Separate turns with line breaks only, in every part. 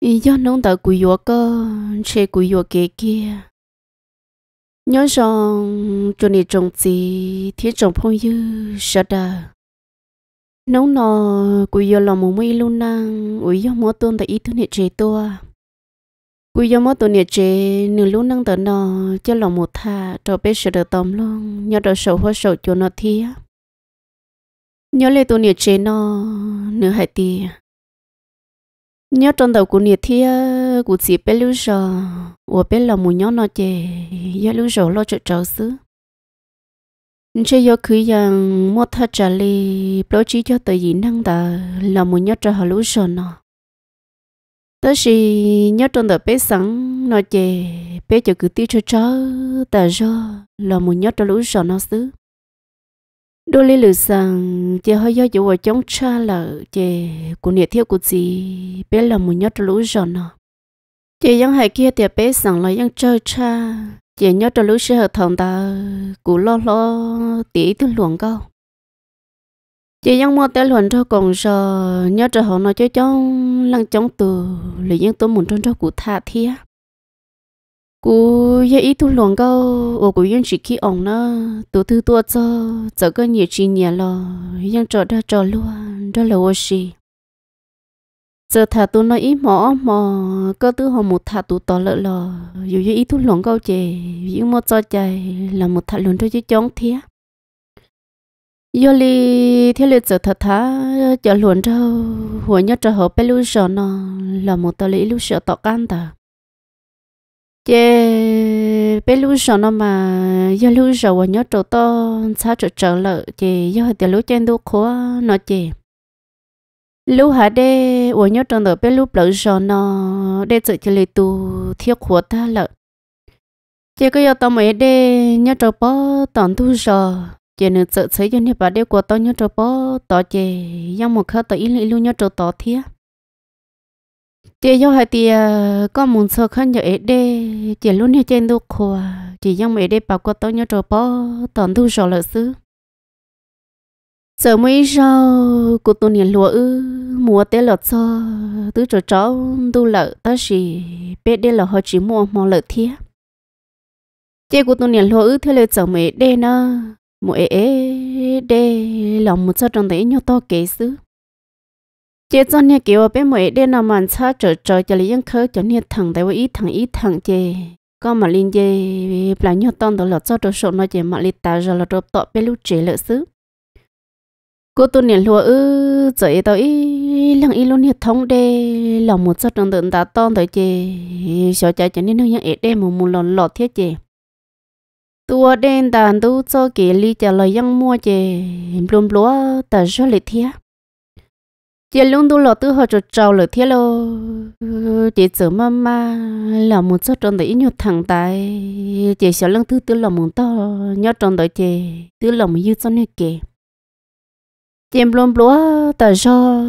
ý do nông tờ cùi yuộc cơ chê cùi yuộc kia kia nhớ rằng chỗ này trồng gì thiết trồng phong dư sợ đà nông nọ cùi yuộc lòng mù mây luôn năng ủi do mua tôn tại ý thứ này chế tua cùi do mua tôn này chế nửa luôn năng tờ nọ cho lòng một thà trò bé sợ đờ tóm luôn nhớ đờ sợ hoa sợ chỗ nọ thiết nhớ lệ tôn này chế nọ nửa hải tiền nhớ trong đầu của nhiệt thì ờ, của chị bé lưu rò của bé là mù nhớ nó chè giờ lưu rò lo cho cháu xứ chơi giờ cứ rằng mua thật trả lời bố trí cho tự gì năng tờ là mù nhớ cho họ lưu rò nó tớ chỉ nhớ trong đầu bé sẵn nó chè bé cho cứ tiêu cho cháu ta rò là mù nhớ cho lưu rò nó xứ đôi lý lự rằng chị hơi do dự ở chống cha là chị của nhiệt thiếu của gì, bé là một nhát lũ giòn nọ chị vẫn hay kia thì bé rằng là vẫn chơi cha chị nhớ cho lũ sẽ hợp thằng ta của lo lo tí tư luận câu chị vẫn mua té luận cho còn giờ nhớ cho họ nói cho cháu lăng chống từ lấy những tôi muốn trong cho cụ thả thiệt cú ye ý tu luồng câu ô cú yên chỉ khi ổng nó tu tư tua cho giờ cái nhiều chi nhiều lo yên trọ đã trọ luôn đó là ô gì giờ thà tu nói ý mỏ mò cơ tư họ một thà tu to lợ lò dù ye ý tu luồng câu chè yên mò cho chạy là một thà luồng cho chứ chống thía yo li thế lệ giờ thà thà chờ luồng đâu hồi nhất trở hợp illusion nó là một tờ illusion tỏ can ta chị bé lúa sầu nó mà do lúa sầu và nhớ trâu to xa trở trở lợ chị do tiểu lúa trên đu khó nó chị lúa hạt đê và nhớ trâu đỡ bé lúa lợ sầu nó đê tự chị lấy tu thiết khó ta lợ chị cứ do tao mới đê nhớ trâu bó tòn tu sầu chị nên tự thấy cho nên bà đê của tao nhớ trâu bó tao chị do một khác tao ít lấy lú nhớ trâu tao thiết chị yêu hai thì ờ, có muốn sơ khăn nhở để chị luôn hay trên đâu khoa à? chị yo mẹ đê bảo cô tao nhớ trò bỏ toàn thu sổ lợi xứ sợ mấy sau cô tôi nhìn lúa ư mùa tết lọt cho tứ trò cháu tu lợi ta chỉ bé đê là họ chỉ mua mò lợi thiệt chị cô tôi nhìn lúa ư thế là sợ mẹ đê nó mùa ế đê lòng một sao trong đấy nhau to kế xứ chế cho nhà kiểu bé mày đen nào mà xa trở trở cho lấy dân khơi cho nhà thằng tại ý thằng ý thằng chê con mà linh chê là nhau tông đó là cho đồ sổ nó chê mà linh ta rồi là đồ tọ bé lúc chế lỡ xứ cô tu niệm lúa ư trời tao ý lăng ý luôn hiệt thông đê lòng một sát đường tượng ta tông tới chê sợ chạy cho nên nó nhận ế đê một mù lòn lọt thiết chê tua đen tàn tu cho kỹ ly trả lời dân mua chê blum lúa ta rất lệ thiết giờ luôn tôi lo tự họ cho trâu lửa thiết lo chị chở mama là một số trong đấy nhiều thằng tài chị sợ lần thứ tư là muốn to nhớ trong đấy chị tư là một dư cho nên kì chị luôn lúa tại sao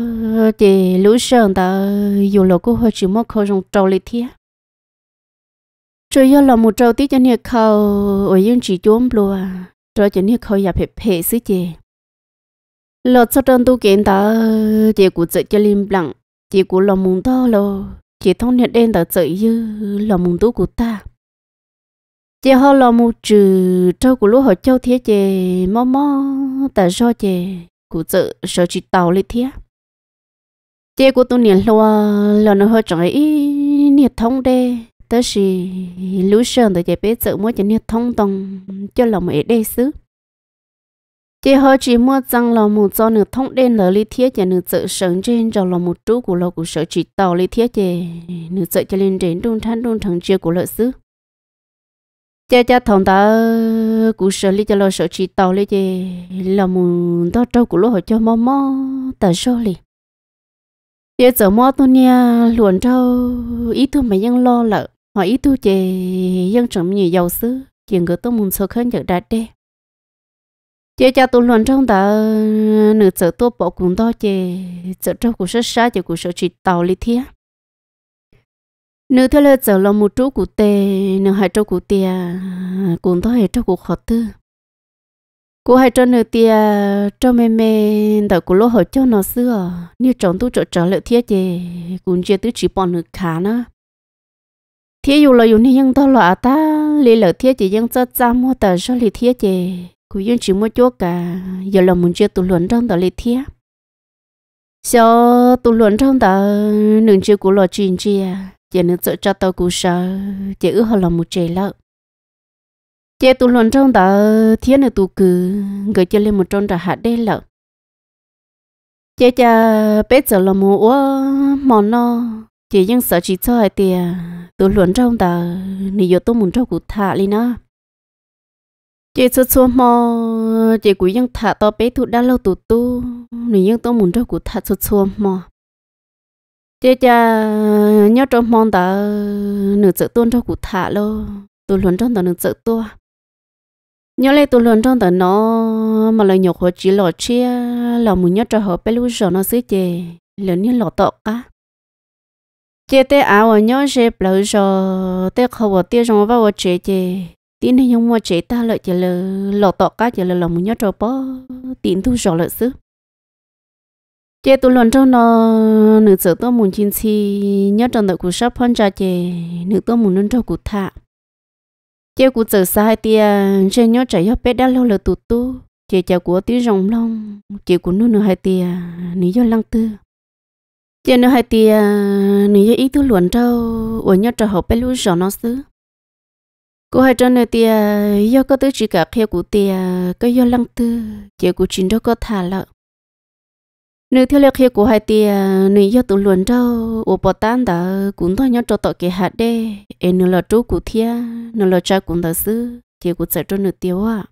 chị lũ sơn ta dù lo cũng họ chỉ mất khâu trong trâu lợt thiết cho giờ là một trâu tí cho nên khâu ở những chỉ chốn lúa rồi cho nên khâu nhà hẹp phê xí chị lo cho trong tu kiến ta chỉ của tự cho lim lặng chỉ của lòng muốn to lo chỉ thông nhận đen ta tự như lòng muốn tu của ta chỉ họ lòng muốn trừ trâu của lúc họ châu thế chè mò mò ta do chè của tự sợ chỉ tàu lên thế chỉ của tu niệm lo lo nó hơi chẳng ấy niệm thông đê tới gì lũ sơn tới chè bé tự mỗi cho niệm thông tòng cho lòng ấy đê xứ chỉ họ chỉ mua rằng là một do nửa thông đen nửa lý thiết và nửa sợ sớm trên rồi là một trú của lo của sở chỉ tàu lý thiết về nửa sợ cho lên đến đun than đun thằng chia của lợi sứ cha cha thằng ta của sở lý cho lo sở chỉ tàu lý về là một đó trâu của lo họ cho mò mò tại sao lì giờ giờ mò tôi nha luồn trâu ý tôi lo lợ họ ý tôi về ยัง chẳng nhiều giàu xứ chuyện người tôi muốn sơ khăn nhận đạt đê chị cho tụi luận trong đó nửa sợ tua bộ cũng đó chị sợ trong cũng sợ xa chị cũng sợ chỉ tàu lý thiết nửa theo lời sợ lòng một chỗ của tê nửa hai chỗ của tê cũng đó hai chỗ của họ tư cô hai chỗ nửa tia cho mẹ mẹ đó của lỗ họ cho nó xưa như chọn tu trợ trợ lại thiết chị cũng chưa tứ chỉ bọn nửa khá nữa thiết dù là dù như nhưng tôi là ta lý lợi thiết chỉ nhưng rất chăm mua tờ cho lý thiết chỉ cứ yên chỉ mua chỗ cả giờ là muốn chơi tụ luận trong tờ lê thía sao tụ luận trong tờ nương chơi của lò chuyện chi à chỉ nương sợ cho tao cú sợ chỉ ước họ là một trẻ lợ chỉ tụ luận trong tờ thía là tụ cử, người chơi lên một trong tờ hạt đê lợ chỉ cha bé giờ là mua quá mòn nó, chỉ nhưng sợ chỉ cho hai tiền tụ luận trong tờ nị giờ tôi muốn cho cụ thả lên nó chị số số mò chị cũng ยัง thả to bé thu đã lâu tụ tu nữ vẫn tôi muốn cho cũng thả số số mò chị cha nhớ trong mong ta nữ sợ tuôn cho cũng thả lô tôi luôn trong ta nữ sợ tu. nhớ lấy tôi luôn trong ta nó mà lời nhục họ chỉ lọ chia lọ muốn nhớ cho họ bé lúc giờ nó xứ chị lớn như lọ tọt cả. chị thấy áo nhớ chị lâu giờ thấy khâu vào tê rong vào chị chị tin này nhung mà chế ta lợi chỉ là lọt tọt cá chỉ là lọ muốn nhớ trâu bó tin thu rõ lợi xứ chế tu lần trong nó nữ sợ tôi muốn chín chi nhớ trong đợt của sắp phân ra chế nữ tôi muốn nâng trâu của thạ chế của sợ sai tiền chế nhớ chạy hấp bé đã lâu là tụt tu chế chào của tí rồng long chế của nữ nữ hai tiền nữ do lăng tư chế nữ hai tiền nữ do ý tu luận trâu ở nhớ trâu học bé lũ rõ nó xứ cô hai trong này thì à, do có tới chỉ cả khi cụ thì à, cái do lăng tư chỉ cụ chính đó có thả lợ nếu theo lệ khi cụ hai thì à, nếu do tụ luận đâu ô bỏ tan đã cũng thôi nhau cho tội cái hạt đê em nếu là chú của thia nếu là cha cũng đã xứ chỉ cụ sẽ cho nửa tiêu à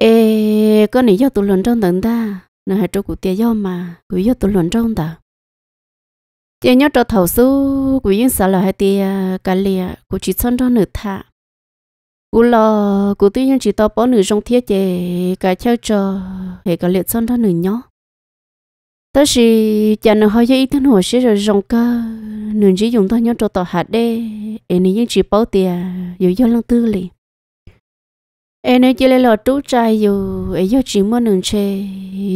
ê có nếu do tụ luận trong tận ta nếu hai chú của thia do mà cứ do tụ luận trong ta tiền nhớ cho thầu số của những sợ là hai tiền cái lìa của chị xong cho nửa thà cú lo cú tuy nhiên chỉ tao bỏ nửa trong thiết chế cả treo trò hệ cả liệt thân đó nửa nhỏ. tớ chỉ chả nửa hơi ít thân hồ sẽ rồi rong cơ nửa chỉ dùng tao nhớ cho tao hạt đê em nửa những chỉ bảo tiền dù do lăng tư liền em nói chỉ lấy lọ trú trai dù em do chỉ mua nương chơi,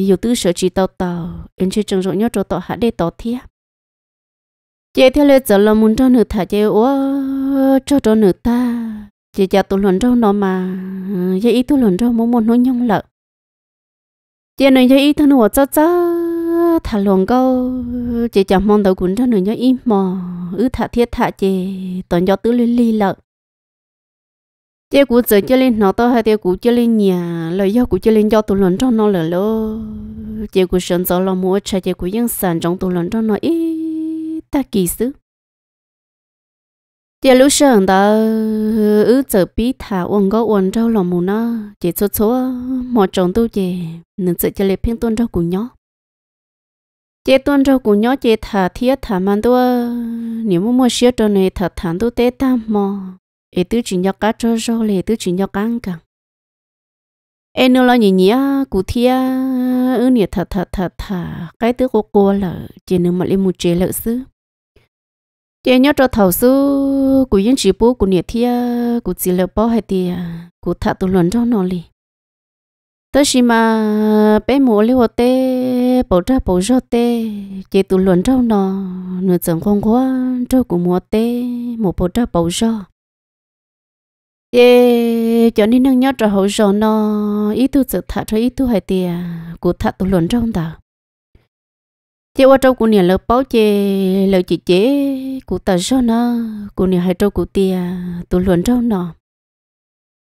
dù tư sợ chỉ tao tao em chơi trồng rộng nhớ cho tao hạt để tao thiếp chị theo lời giờ là muốn cho nữ thả chị ủa cho cho nữ ta chị chả tu luận đâu nó mà chị ít tu luận đâu muốn muốn nói nhung lợ chị nói chị ít thằng nó chớ chớ thả luận câu chị chả mong đầu cuốn cho nữ nhớ im mò ư thả thiết thả chị toàn cho tứ liên ly lợ chị cũ giờ chơi lên nó to hay chị cũ chơi lên nhà lời do cũ chơi lên cho tu luận cho nó lợ lô chị cũ sớm giờ là mua chơi chị cũ yên sẵn trong tu luận cho nó ít ta kỳ sư tia lúc sáng đó ứ giờ bí thả uống gấu uống rau lòng mù nó chỉ số số mò trồng tu về nên sự chơi lệ phiên tuôn rau của nhỏ chế tuôn rau của nhỏ chế thả thiết thả man tu nếu muốn mua xíu cho này thả thản tu tế tam mò ê tứ chỉ nhau cá cho rau lệ tứ chỉ nhau cá ăn ê nó lo nhỉ nhỉ cụ thia ứ nhỉ thả thả thả thả cái tứ cô cô là chỉ nếu mà lên một chế lợi xứ tiền nhớ cho thầu sư của những chỉ bố của nhiệt thia của chỉ là bao hay thì à, của thợ tu luận cho nó li tớ chỉ mà bé mồ liu tê bảo ra bảo ra tê chỉ tu luận cho nó nửa chẳng không có cho của mua tê một bảo ra bảo ra ye cho nên nâng nhớ cho hậu rồi nó ít tu sự thợ cho ít tu hay thì à, của thợ tu luận trong đó chị qua trâu của nhà lỡ báo chê lỡ chị chế của ta cho nó của nhà hai trâu của tia tụ luận trâu nọ,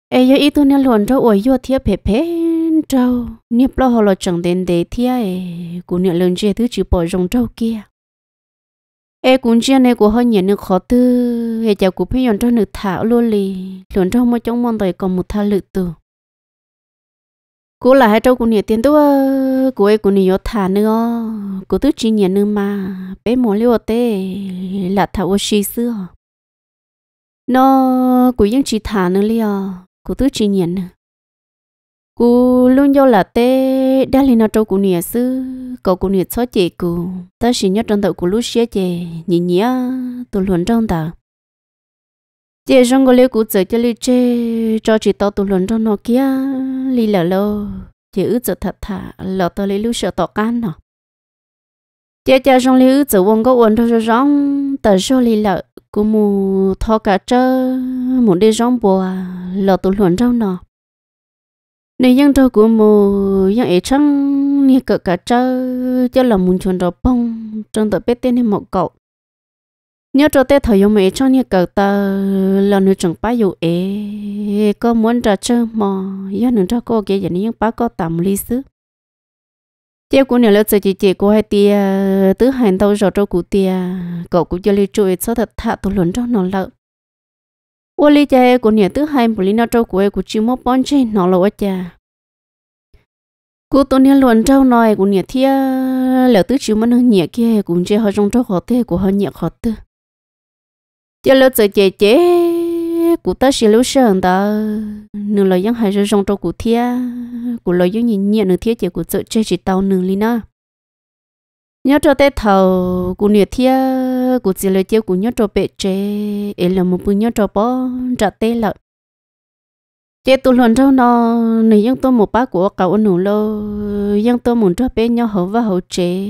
ai giờ ít tụ nè luận trâu ôi yo thiệp phê phê trâu niệm lo hồ lo chẳng đến để thiệp của nhà lớn chê thứ chỉ bỏ rong trâu kia ai cũng chia này của hơi nhẹ nước khó tư ai giờ của phi nhận trâu nước thảo luôn lì luận trâu mới trong mong đợi còn một tha lự tử cô là hai trâu cú nhẹ tiền tôi ờ, cô ấy cú nhẹ thả nữa cô tôi chỉ nhẹ nữa mà bé mồ liu tê là thả ô xí xưa nó cô vẫn chỉ thả nữa liu cô tôi chỉ nhẹ nữa cú luôn do là tê đã lên nó trâu cú nhẹ xứ cậu cú nhẹ xóa chị cú ta chỉ nhớ trong đầu cô lúc xé chị nhẹ nhẹ tôi luôn trong đầu chị trong cái liu cú chơi chơi chơi cho chị tao tôi luôn trong nó kia lì lờ lô chỉ ư giờ thật thà lỡ tao lấy lúc sợ tỏ can nọ à? chế cha trong lý ư giờ vong có uốn thôi rong tờ số lì lợ cô mù thọ cả trơ muốn đi rong bùa lỡ tụ luận rau nọ nếu nhân trâu của mù dân ấy trăng ni cỡ cả trơ cho là muốn chuẩn đồ bông trong tờ bê tên thì một cậu nhớ cho tết thời mẹ cho nhớ cờ tờ là nữ chẳng bá dụ ế có muốn ra chơi mò yên nữ cho cô kia giờ những bá có tạm lý xứ chế của nữ là chị chị cô hai tia tứ hành đâu rồi cho cụ tia cậu cũng cho lý chuối cho thật thà tôi luận cho nó lợ ô lý cha của nhà tứ hành bù lý nó cho của của chị mốt bón trên nó lợ cha cô tôi nữ luận cho nói của nhà thia lỡ tứ chịu mà nó nhẹ kia cũng chơi họ trong cho họ thế của họ nhẹ họ tư giờ lâu chơi chơi, chế cụ ta xí lâu sơn ta, nửa lời dân hai rồi rong trâu cụ thia cụ lời dân nhìn nhẹ nửa thia chế cụ sợ chơi chỉ tàu nửa li na nhớ cho tết thầu cụ nửa thia cụ chỉ lời chế cụ nhớ cho bệ chế ấy là một bữa nhớ cho bỏ trả tê lợn chế tu luận trong nó này dân tôi một bác của cậu nụ lô dân tôi muốn cho bé nhớ hậu và hậu chế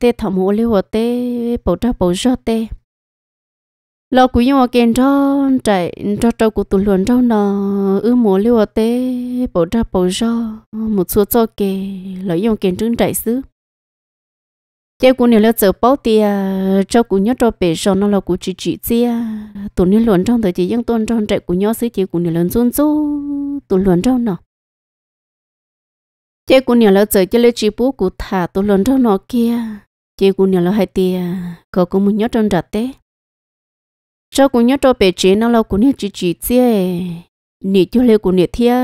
thầu thọ mũ liu tê bảo cho bảo cho tê lo cú nhau kèn cho chạy cho cho cú tụ luận cho nó ư mùa ở tê bỏ ra bỏ cho một số cho kề lo yêu kèn trứng chạy xứ chế cú nhiều lo chờ bao tia cho cụ nhớ cho bể cho nó là cụ chỉ chỉ tia tụ nhiều luận trong thời chỉ dân tôn trong chạy cú nhớ xứ chỉ cú nhiều lần run rú tụ luận trong nó chế cú nhiều lo chờ chế lấy chỉ bố cụ thả tụ luận trong nó kia chế cú nhiều lo hai tia có cú muốn nhớ trong rạch tê cho cũng nhớ cho bé chế nó lâu cũng nhớ chỉ chỉ chế nị chú lê cũng nhớ thia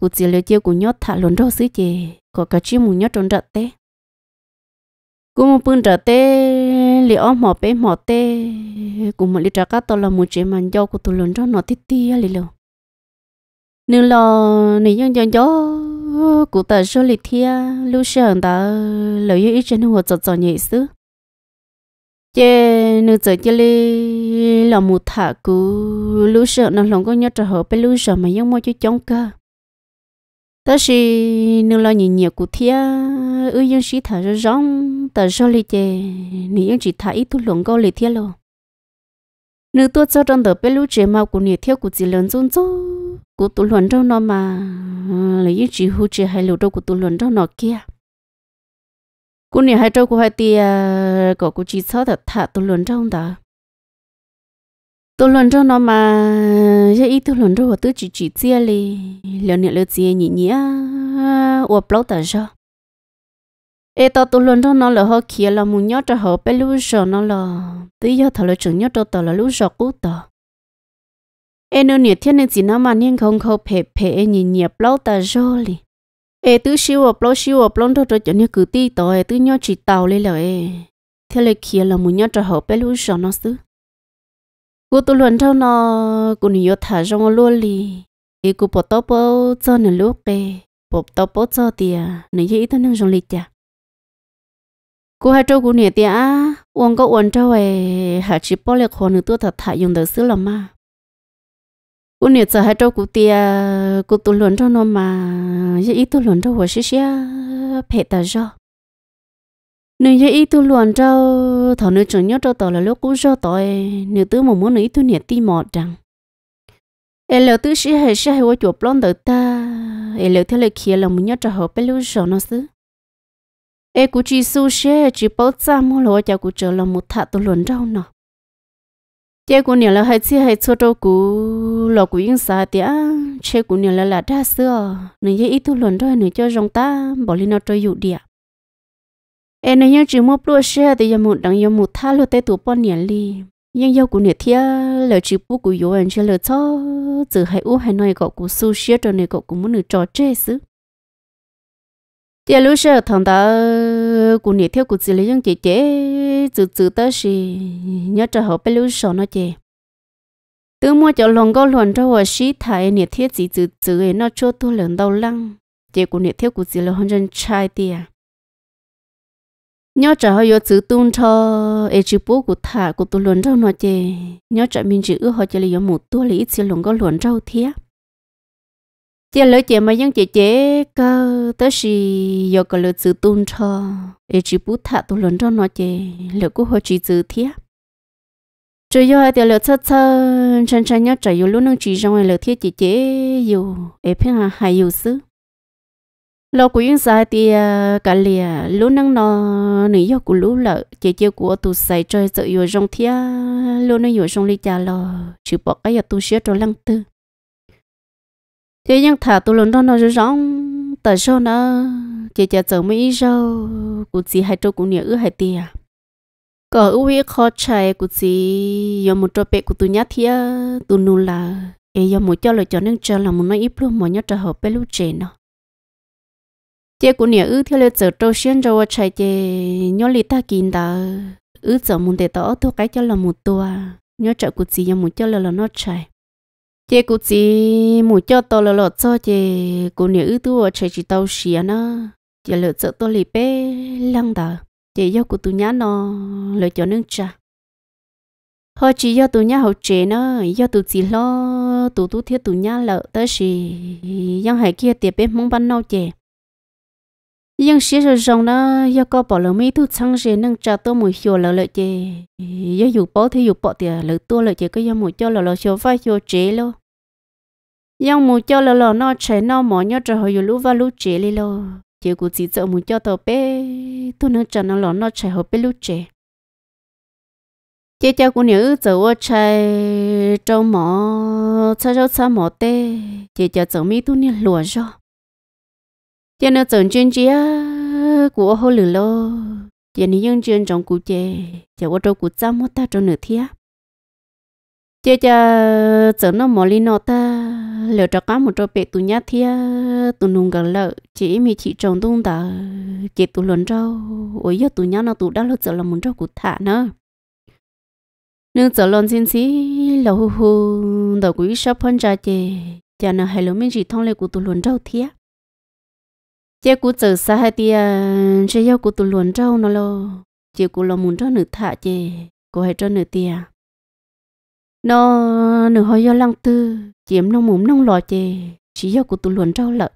cũng chỉ lê chế cũng nhớ thả lồn đâu xứ chế có cả chi muốn nhớ trốn trật té cũng muốn bưng trật té lì ôm mỏ bé mỏ té cũng một lì trà cá to là một chế mà nhau của tụi lồn đó nó tít tia lì lâu nên là nị nhân nhân gió cụ ta cho lì thia lưu sơn ta lợi ích trên hồ chợ chợ nhị xứ chế nữ tử chế li là một thả cú lũ sợ nó lòng có nhớ trở hợp bên lũ sợ mà giống mua cho chống cơ ta si nữ lo nhìn nhiều cụ thia ư dân sĩ thả ra rong tờ so li chế nữ dân chỉ thả ít thu lòng câu li thia lo nữ tua cho trong tờ bê lũ chế mau của nhiều thia của chỉ lớn run run của tụ luận trong nó mà lấy dân chỉ hú chế hay lũ đâu của tụ luận trong nó kia cô nè hai trâu cô hai tia có cô chỉ sao thật thà tôi luận trong đó tôi luận trong nó mà giờ ít tôi luận trong và tôi chỉ chỉ chia li liệu nè liệu chia nhỉ nhỉ ủa bao tờ sao ê tao tôi luận trong nó là họ kia là muốn nhớ cho họ bé lúc giờ nó là tới giờ thằng là chừng nhớ cho tao là lúc giờ cũ tao ê nữa nè thiên này chỉ nó mà nên không khâu phê phê nhỉ nhỉ bao tờ rồi ê tứ siêu ở plo siêu ở plo đó rồi cho nhau cứ ti tàu ê tứ nhớ chỉ tàu lên là ê thế là kia là muốn nhau cho họ bé lúc cho nó xứ cô tu luận cho nó cô nhiều thả trong luôn đi, ê cô bỏ tao bỏ cho nên lúc ê bỏ tao bỏ cho tiề nên dễ ít nên trong li chả cô hai trâu cô nè tiề à uống có uống trâu ê hả chỉ bỏ lại khoan nữa tôi thật thả dùng đời xứ làm mà u nè giờ hai trâu cụ tia cụ tu luận cho nó mà giờ ít tu luận cho hồ sĩ sĩ phải ta cho nếu giờ ít tu luận cho thằng nữ chủ nhau cho tao là lúc cũ cho tao nếu tứ mà muốn ít tu nè ti mọt rằng em lỡ tứ sĩ hay sĩ hay qua chùa plon đợi ta em lỡ theo lời kia là muốn nhớ cho họ bé lưu cho nó xứ em cụ chỉ su sĩ chỉ bảo cha mua lúa cho cụ chờ là một thà tu luận cho nó chế của nhiều là hay chỉ hay cho đâu cũ lọ của yên xa tía chế của nhiều là là đa xưa nên dễ ít tu lần thôi nên cho rong ta bỏ lên nó cho dụ địa em nên nhớ chỉ một xe thì một đằng giờ một tha lúa tê tụ bao nhiêu li nhưng giờ của nhiều thia là chỉ bu của yếu anh chưa lỡ cho từ hay u hay nói gọi của su xe cho nên gọi của muốn được trò chơi giờ lúc sau thằng đó cụ nhiệt theo cụ chỉ lấy những chị chế từ từ tới thì nhớ cho họ bây lúc sau nó chị từ mua cho lòng có luận cho họ sĩ thái nhiệt thiết chỉ từ từ nó cho tôi lần đầu lăng chị cụ nhiệt theo cụ chỉ là hoàn chân trai đi à nhớ cho họ yêu từ tuôn cho ấy chỉ bố cụ thả cụ tôi luận cho nó chị nhớ cho mình chỉ ước họ chỉ là yêu một tôi là ít chỉ lòng có luận cho thiết chị lỡ chị mà dân chị chế cơ tới gì giờ có lỡ chữ tuôn cho để chỉ bút thả tu lớn cho nó chị lỡ cũng hồi chỉ chữ thiết chỉ giờ thì lỡ chơi chơi chân chân nhớ chỉ lúc nương chỉ trong lỡ thiết chị chế yêu để phim hà hay yêu sư lỡ cũng yên sai thì cả lìa lúc nương nó nửa giờ cũng lúc lỡ chị chế của tu sai chơi chơi yêu trong thiết lúc nương yêu trong ly trà lò chỉ bỏ cái giờ tu sửa cho lăng tư chị nhưng thả tôi lồn đó nó rong tại sao nó chị chả chở mấy rau cụ chị hai trâu cũng nhớ ư hai tia có ưu ý khó chạy cụ chị do một trâu bé của tôi nhát thia tôi nuôi là e do một cho lời cho nên cho là một nói ít luôn mọi nhớ trở hợp bé lúc trẻ nó chị cụ nhớ ư theo lời chở trâu xuyên rau chạy chị nhớ lì ta kín đó ư chở muốn để tỏ thu cái cho là một tua nhớ trợ cụ chị do một cho lời là nó chạy chị cụ chỉ muốn cho tôi là lọt cho chị cụ nữ tu chị chỉ tàu xía nó chị lựa chọn tôi lì bé lăng đờ chị do cụ tu nhá nó lựa chọn nước cha họ chỉ do tu nhá hậu chế nó do tu chỉ lo tu tu thiết tu nhá lợ tới gì yang hải kia tiệp bé mong ban nâu chị nhưng xí rồi rồng nó do có bỏ lỡ mấy thứ xăng gì nâng trà tôi một hiểu lỡ lợi chê do dù bỏ thì dù bỏ thì lỡ tôi lợi chê có do một cho lỡ lỡ số vai cho chế lô nhưng một cho lỡ lỡ nó chế nó mỏ nhớ trời hồi lũ và lũ chế li lô chỉ cũng chỉ sợ một cho tàu bé tôi nâng trà nó lỡ nó chế hồi bé lũ chế chế cha cũng nhớ giờ ở chế trâu mỏ cha cháu cha mỏ tê chế cha cháu mi tôi nhớ lùa rồi tiền nó chọn chuyên chia của hồ lử lô tiền nó dùng chuyên trong cụ chè chè ô tô cụ trăm mất ta cho nửa thia chè chè chọn nó mỏ li nó ta lỡ cho cá một trâu bể tụ nhát thia tụ nung gần lợ chỉ mi chỉ trồng tung tờ chỉ tụ luận trâu ôi giờ tụ nhát nó tụ đã lỡ chọn là muốn trâu cụ thả nữa nương chợ lon xin xí lầu hù hù đầu quý sắp phân ra chè chả nào hay lắm mình chỉ thông lệ của tụ luận trâu thia chị cũng chờ xa hai tia chị yêu cũng tụ luồn trâu nó lo chị cũng lo muốn cho nữ thả chị cô hãy cho nữ tia nó nữ hơi do lăng tư chiếm nông mũm nông lò chị chỉ yêu cũng tụ luồn trâu lợ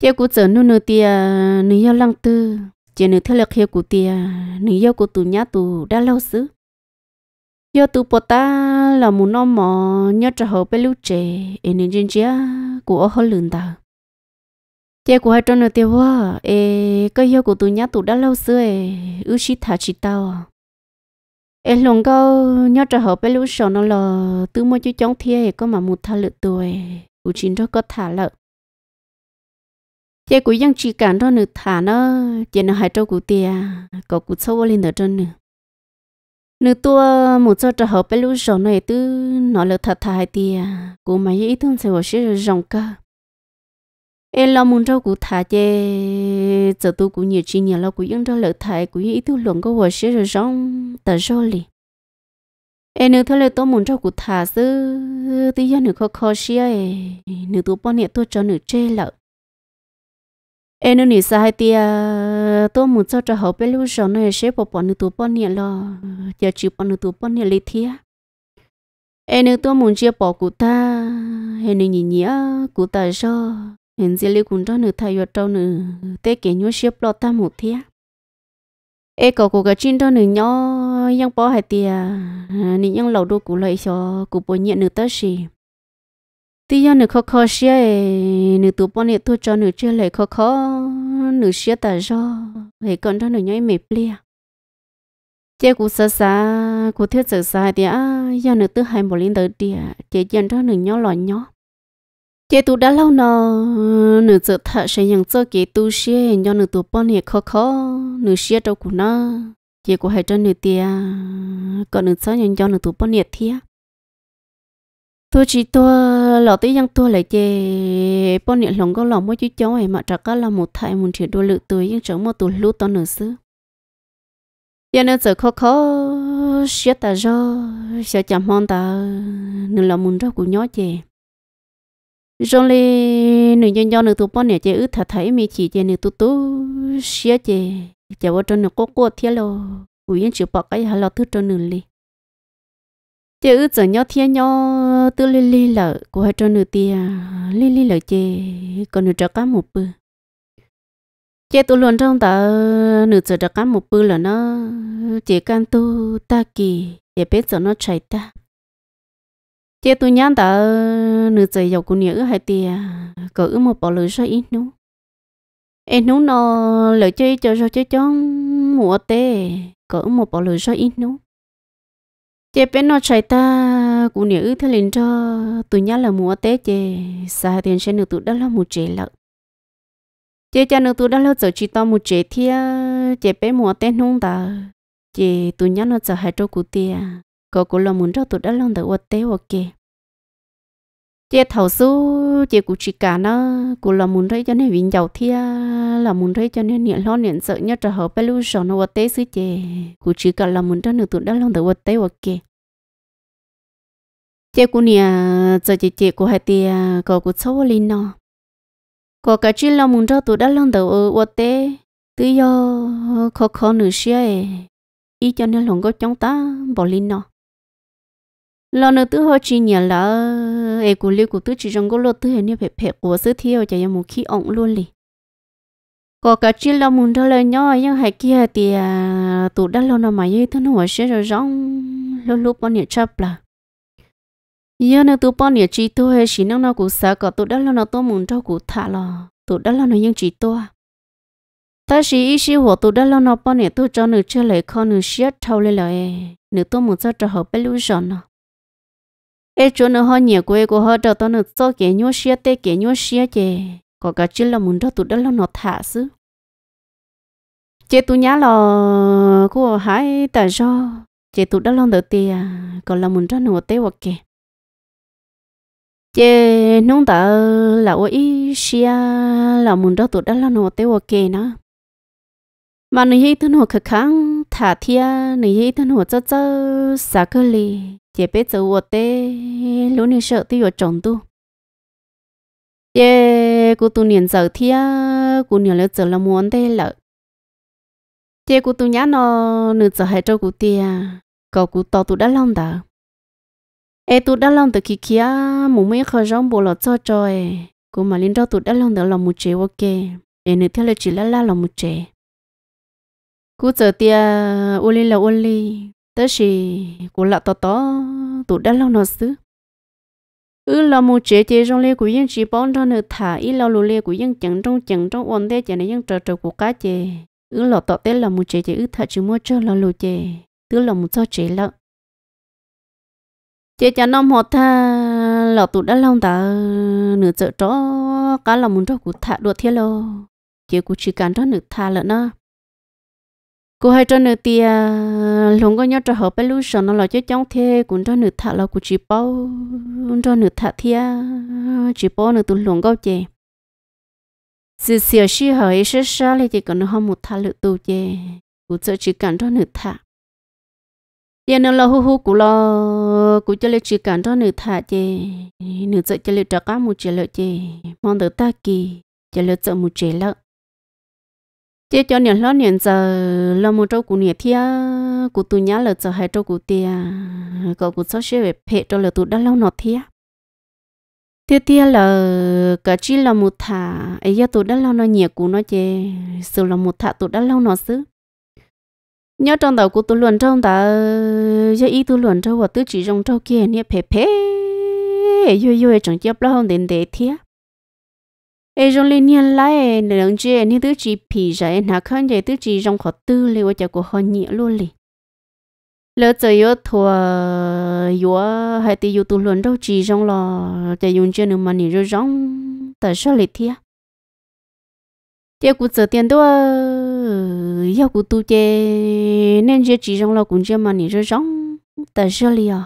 chị cũng chờ nữ nữ tia nữ yêu lăng tư chị nữ thế lực hiệu của tia nữ yêu của tụ nhá tụ đã lâu xứ do tụ bò ta là muốn nó mò nhớ trở hậu bé lưu trẻ nên trên chia của họ lường tao chị của hai trâu nữa tiêu quá ê cái hiệu của tụi nhá tụi đã lâu xưa ê ư xí thả chi tao à. ê lòng câu nhớ trở hợp bé lũ sầu nó lò tư mua chú chống thiê có mà một tha lự tuổi ư chín đó có thả lợ chị của dân chỉ cản đó nữa thả nó chị nó hai trâu của tia có của sâu lên ở trên nữa nữ tua một số trở hợp bé lũ sầu này tư nó lợ thả thả hai tia cụ mà ý tưởng sẽ vào sẽ rồng ca em lo muốn rau củ thả chê giờ tôi cũng nhiều chi nhiều lo cũng yên rau lợi thải cũng ít tiêu luận có hồ sơ rồi rong tờ rau lì em nếu thôi là tôi muốn rau củ thả chứ, tí do nửa khó khó xia nửa tôi bỏ nhiêu tôi cho nửa chê lợ em nếu nửa sai tia à, tôi muốn cho cho họ bé lưu rau này sẽ bỏ bỏ nửa tôi bỏ nhiêu lo giờ chỉ bỏ nửa tôi bao nhiêu lấy thia em nếu tôi muốn chia bỏ cụ ta em nếu nhìn nhía cụ ta rau hiện giờ lưu cũng cho nữ thầy vợ trâu nữ tê kể nhúa xếp lo ta một thế ê cậu cô gái chuyện cho nữ nhỏ yang bỏ hai tia nữ yang lầu đô cụ lại cho cụ bồi nhận nữ tới gì tuy nhiên nữ khó khó xia nữ tụ bỏ nữ thu cho nữ chưa lại khó khó nữ xia ta do hệ con cho nữ nhỏ mệt lia chế cụ sợ xa cụ thiết sợ xa tia, à giờ nữ tư hai bộ linh tới tia chế chân cho nữ nhỏ lo nhỏ chị tu đã lâu nọ nữ giờ thợ sẽ nhận cho chị tu xe do nữ tu bọn này khó khó nửa xe đâu của nó chị của hai chân nữ tia còn nữ sáu nhận cho nữ tu bọn này thia tôi chỉ tôi lọ tí dân tôi lại chê bọn này lòng có lòng mới chú cháu ấy mà trả cả là một thai muốn triệu đô lự tôi nhưng chẳng một tu lú to nửa xứ giờ nửa giờ khó khó xe ta do xe chạm hòn ta nữ là muốn đâu của nhó chê rồi lì nữ nhân do nữ tụ bọn nè chị ư thà thấy mi chỉ chị nữ tụ tụ xía chị chị vào trong nữ cố cố thiên lo ủy yên chịu bỏ cái hà lo thứ trong nữ lì chị ư chẳng nhau thiên nhau tư lì lì lợ của hai trong nữ tia à, lì lì lợ chị còn nữ cho cá một bự chị tụ luôn trong tờ nữ cho cá một bự là nó chị can tu ta kỳ để biết cho nó chạy ta tiếc tôi nhắn ta nửa trời dầu của nhớ hay tiếc cỡ một bỏ lửa sai ít nữa em nú nó lỡ chơi cho cho chơi cho mùa tê cỡ một bỏ lửa sai ít nữa chế bên nó chạy ta cụ nữ thế liền cho tụi nhá là mùa tết chế xa tiền sẽ được tụi đó là một chế lợ chế cha được tụi đó là giờ chỉ to một chế thia chế bé mùa tết nung ta chế tụi nhá nó giờ hai trâu cụ tia cô cũng là muốn cho tụi đã lòng được ớt tế ớt kì chị thầu số chị cũng chỉ cả nó cô là muốn thấy cho nên vinh giàu thia là muốn thấy cho nên niệm lo niệm sợ nhất trở hợp bên lưu sổ nó ớt tế sứ chị cũng chỉ cả là muốn cho nên tụi đã lòng được ớt tế ớt kì chị cũng nia giờ chị chị cũng hay tia cô cũng xấu lên nó cô cả chỉ là muốn cho tụi đã lòng được ớt tế tự do khó khó nửa xe ý cho nên lòng có chúng ta bỏ lên nó lo nữa tôi họ chỉ nhà là ai cũng liu cũng tứ chỉ trong cái lo tứ hình như phải phải của sự thiếu cho em một khi ổng luôn đi có cả chỉ là muốn thôi là nhỏ nhưng hai kia thì tụ đã lâu nào mà như thế nó sẽ rồi rong lúc lúc bọn nhiêu chấp là giờ nó tụ bọn nhiêu chỉ tôi hay chỉ nó nó cũng sợ có tụ đã lâu nào tôi muốn cho cũng thả lo tụ đã lâu nó nhưng chỉ tôi à. ta chỉ ý chí của tụ đã lâu nào bọn nhiêu tôi cho nữ chưa lấy con nữ siết thâu lên lời nữ tôi muốn cho cho họ bé lưu rồi nó ê chỗ nữa họ nhẹ quê của họ đầu tao nữa cho kẻ nhua xia tê kẻ nhua xia chè có cả chỉ là muốn cho tụi đó là nó thả xứ chế tụi nhá là của hải tại do à, chế tụi đó là đầu tiên còn là muốn cho nó tê hoặc kì chế nông tờ là ôi xia là muốn cho tụi đó là nó tê hoặc kì nữa, mà nơi ấy tụi nó khắc khăng thả thia nơi ấy tụi nó cho cho sạc cơ lì chế bé giờ vợ tê lúc này sợ tôi vợ trọng tu chế cô tu niên giờ thì cô niệm lỡ giờ là muốn tê lợ chế cô tu nhá nó nửa giờ hai trâu cô tia à, có cô to tu đã lòng đã ê tu đã lòng từ kia kia mù mấy khờ rong bộ lọt cho cho trời cô mà linh đó tu đã lòng đã lòng một chế ok ê nửa theo là chỉ là la lòng một chế cô giờ tia à, ô li là ô li tớ chỉ của lọ to to tụ đã lâu nó xứ ư là một chế chế trong lê của dân chỉ bón cho nửa thả ít lâu lù lê của dân chẳng trong chẳng trong ổn thế chẳng này dân trờ trờ của cá chế ư lọ tọ tết là một chế chế ư thả chỉ mua cho là lù chế tứ là một do chế lợ chế chả năm họ tha là tụ đã lâu ta nửa trợ chó cá là một cho của thả đuột thế lô chế của chỉ cần cho nửa thả lợn na cô hai à, cho nửa tia lồng có nhớ cho họ bên lưu nó là cho chống thế cũng cho nửa thạ là cũng chỉ bao cho nửa thạ thia chỉ bao nửa tụi lồng có chè sự xỉa xí họ ấy sẽ xa lại chỉ còn họ một thạ lựa tu chè cũng sợ chỉ cần cho nửa thạ giờ nó là hu hu cũng lo cũng cho lấy chỉ cần cho nửa thạ chè nửa sợ cho lấy trả cá một chè lợi chè mong được ta kỳ cho lấy sợ một chè lợi chế cho nhiều lo nhiều giờ lo một trâu của nhà thia của tụi nhà là giờ hai trâu của tia cậu của sáu xe về phe cho là tụi đã lâu nọ thia thia thia là cả chỉ là một thả ấy giờ tụi đã lâu nọ nhiều của nó chê sự là một thả tụi đã lâu nọ xứ nhớ trong đầu của tụi luận trong ta giờ ý tụi luận trâu và tứ chỉ trong trâu kia nè phe phe vui vui chẳng chấp lâu đến để thia ai trong lên nhân lại lượng chế nên thứ chỉ pì ra nà khăn chế thứ chỉ trong khó tư liệu cho cô họ nhẹ luôn liền lỡ giờ yếu thua yếu hay tí yếu tu luận đâu chỉ trong lò chạy dùng chơi nữa mà nhỉ rồi rong tại sao lại thế thế cũng giờ tiền đó yêu cũng tu chơi nên chơi chỉ trong lò cũng chơi mà nhỉ rồi rong tại sao lại à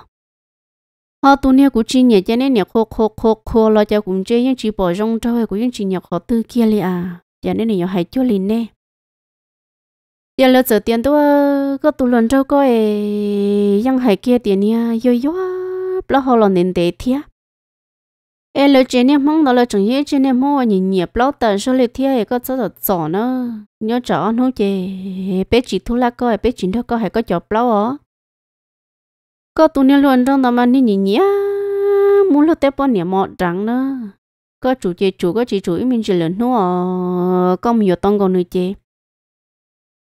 họ tụi nè cũng chỉ nhẹ cho nên nhẹ khô khô khô khô lo cho cũng chơi những chỉ bỏ rong trâu hay cũng chỉ nhẹ khó tư kia li à cho nên nhẹ hay cho liền nè giờ lỡ giờ tiền tôi có tụi lần trâu coi những hay kia tiền nha yo yo lo họ eh, lo nên để thiệt ê lỡ chơi nè mong đó lỡ chẳng nhẹ chơi nè mong nhìn nhẹ lo tận số lệ thiệt có chỗ chỗ nữa, nhớ chỗ nó chơi bé chỉ thu la coi bé chỉ đâu coi hay có chỗ lo ó có tụi nó luôn trong đó mà ní nhỉ nhỉ muốn lo tép bọn nhà mọ trắng nữa, có chủ chế chủ có chỉ chủ ý mình chỉ lớn nữa có nhiều tông còn nữa chế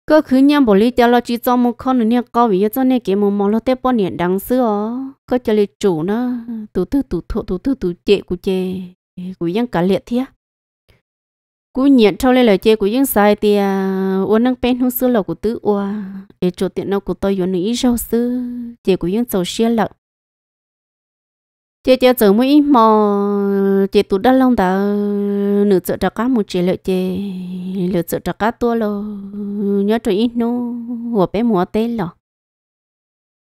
có khứ nhang bỏ lý cho là chỉ cho một con nữa nha có vì cho nên cái một món lo tép bọn nhà đắng xưa có chỉ lý chủ nó tụ tư tụ thọ tụ tư tụ chế của chế của dân cả liệt thiệt cú nhận trâu lên lời chơi của dân sai thì à, uốn năng pen hông xưa lộc của tứ oa để chỗ tiện đâu của tôi uốn nữ rau sư chơi của dân sầu xia lợ chơi chơi giờ mới mò chơi tụ đã long đã nửa chợ trà cá một chơi lợi chơi lợi chợ trà cá tua lô nhớ trời ít bé nô หัวเป้หมัวเต้นหรอ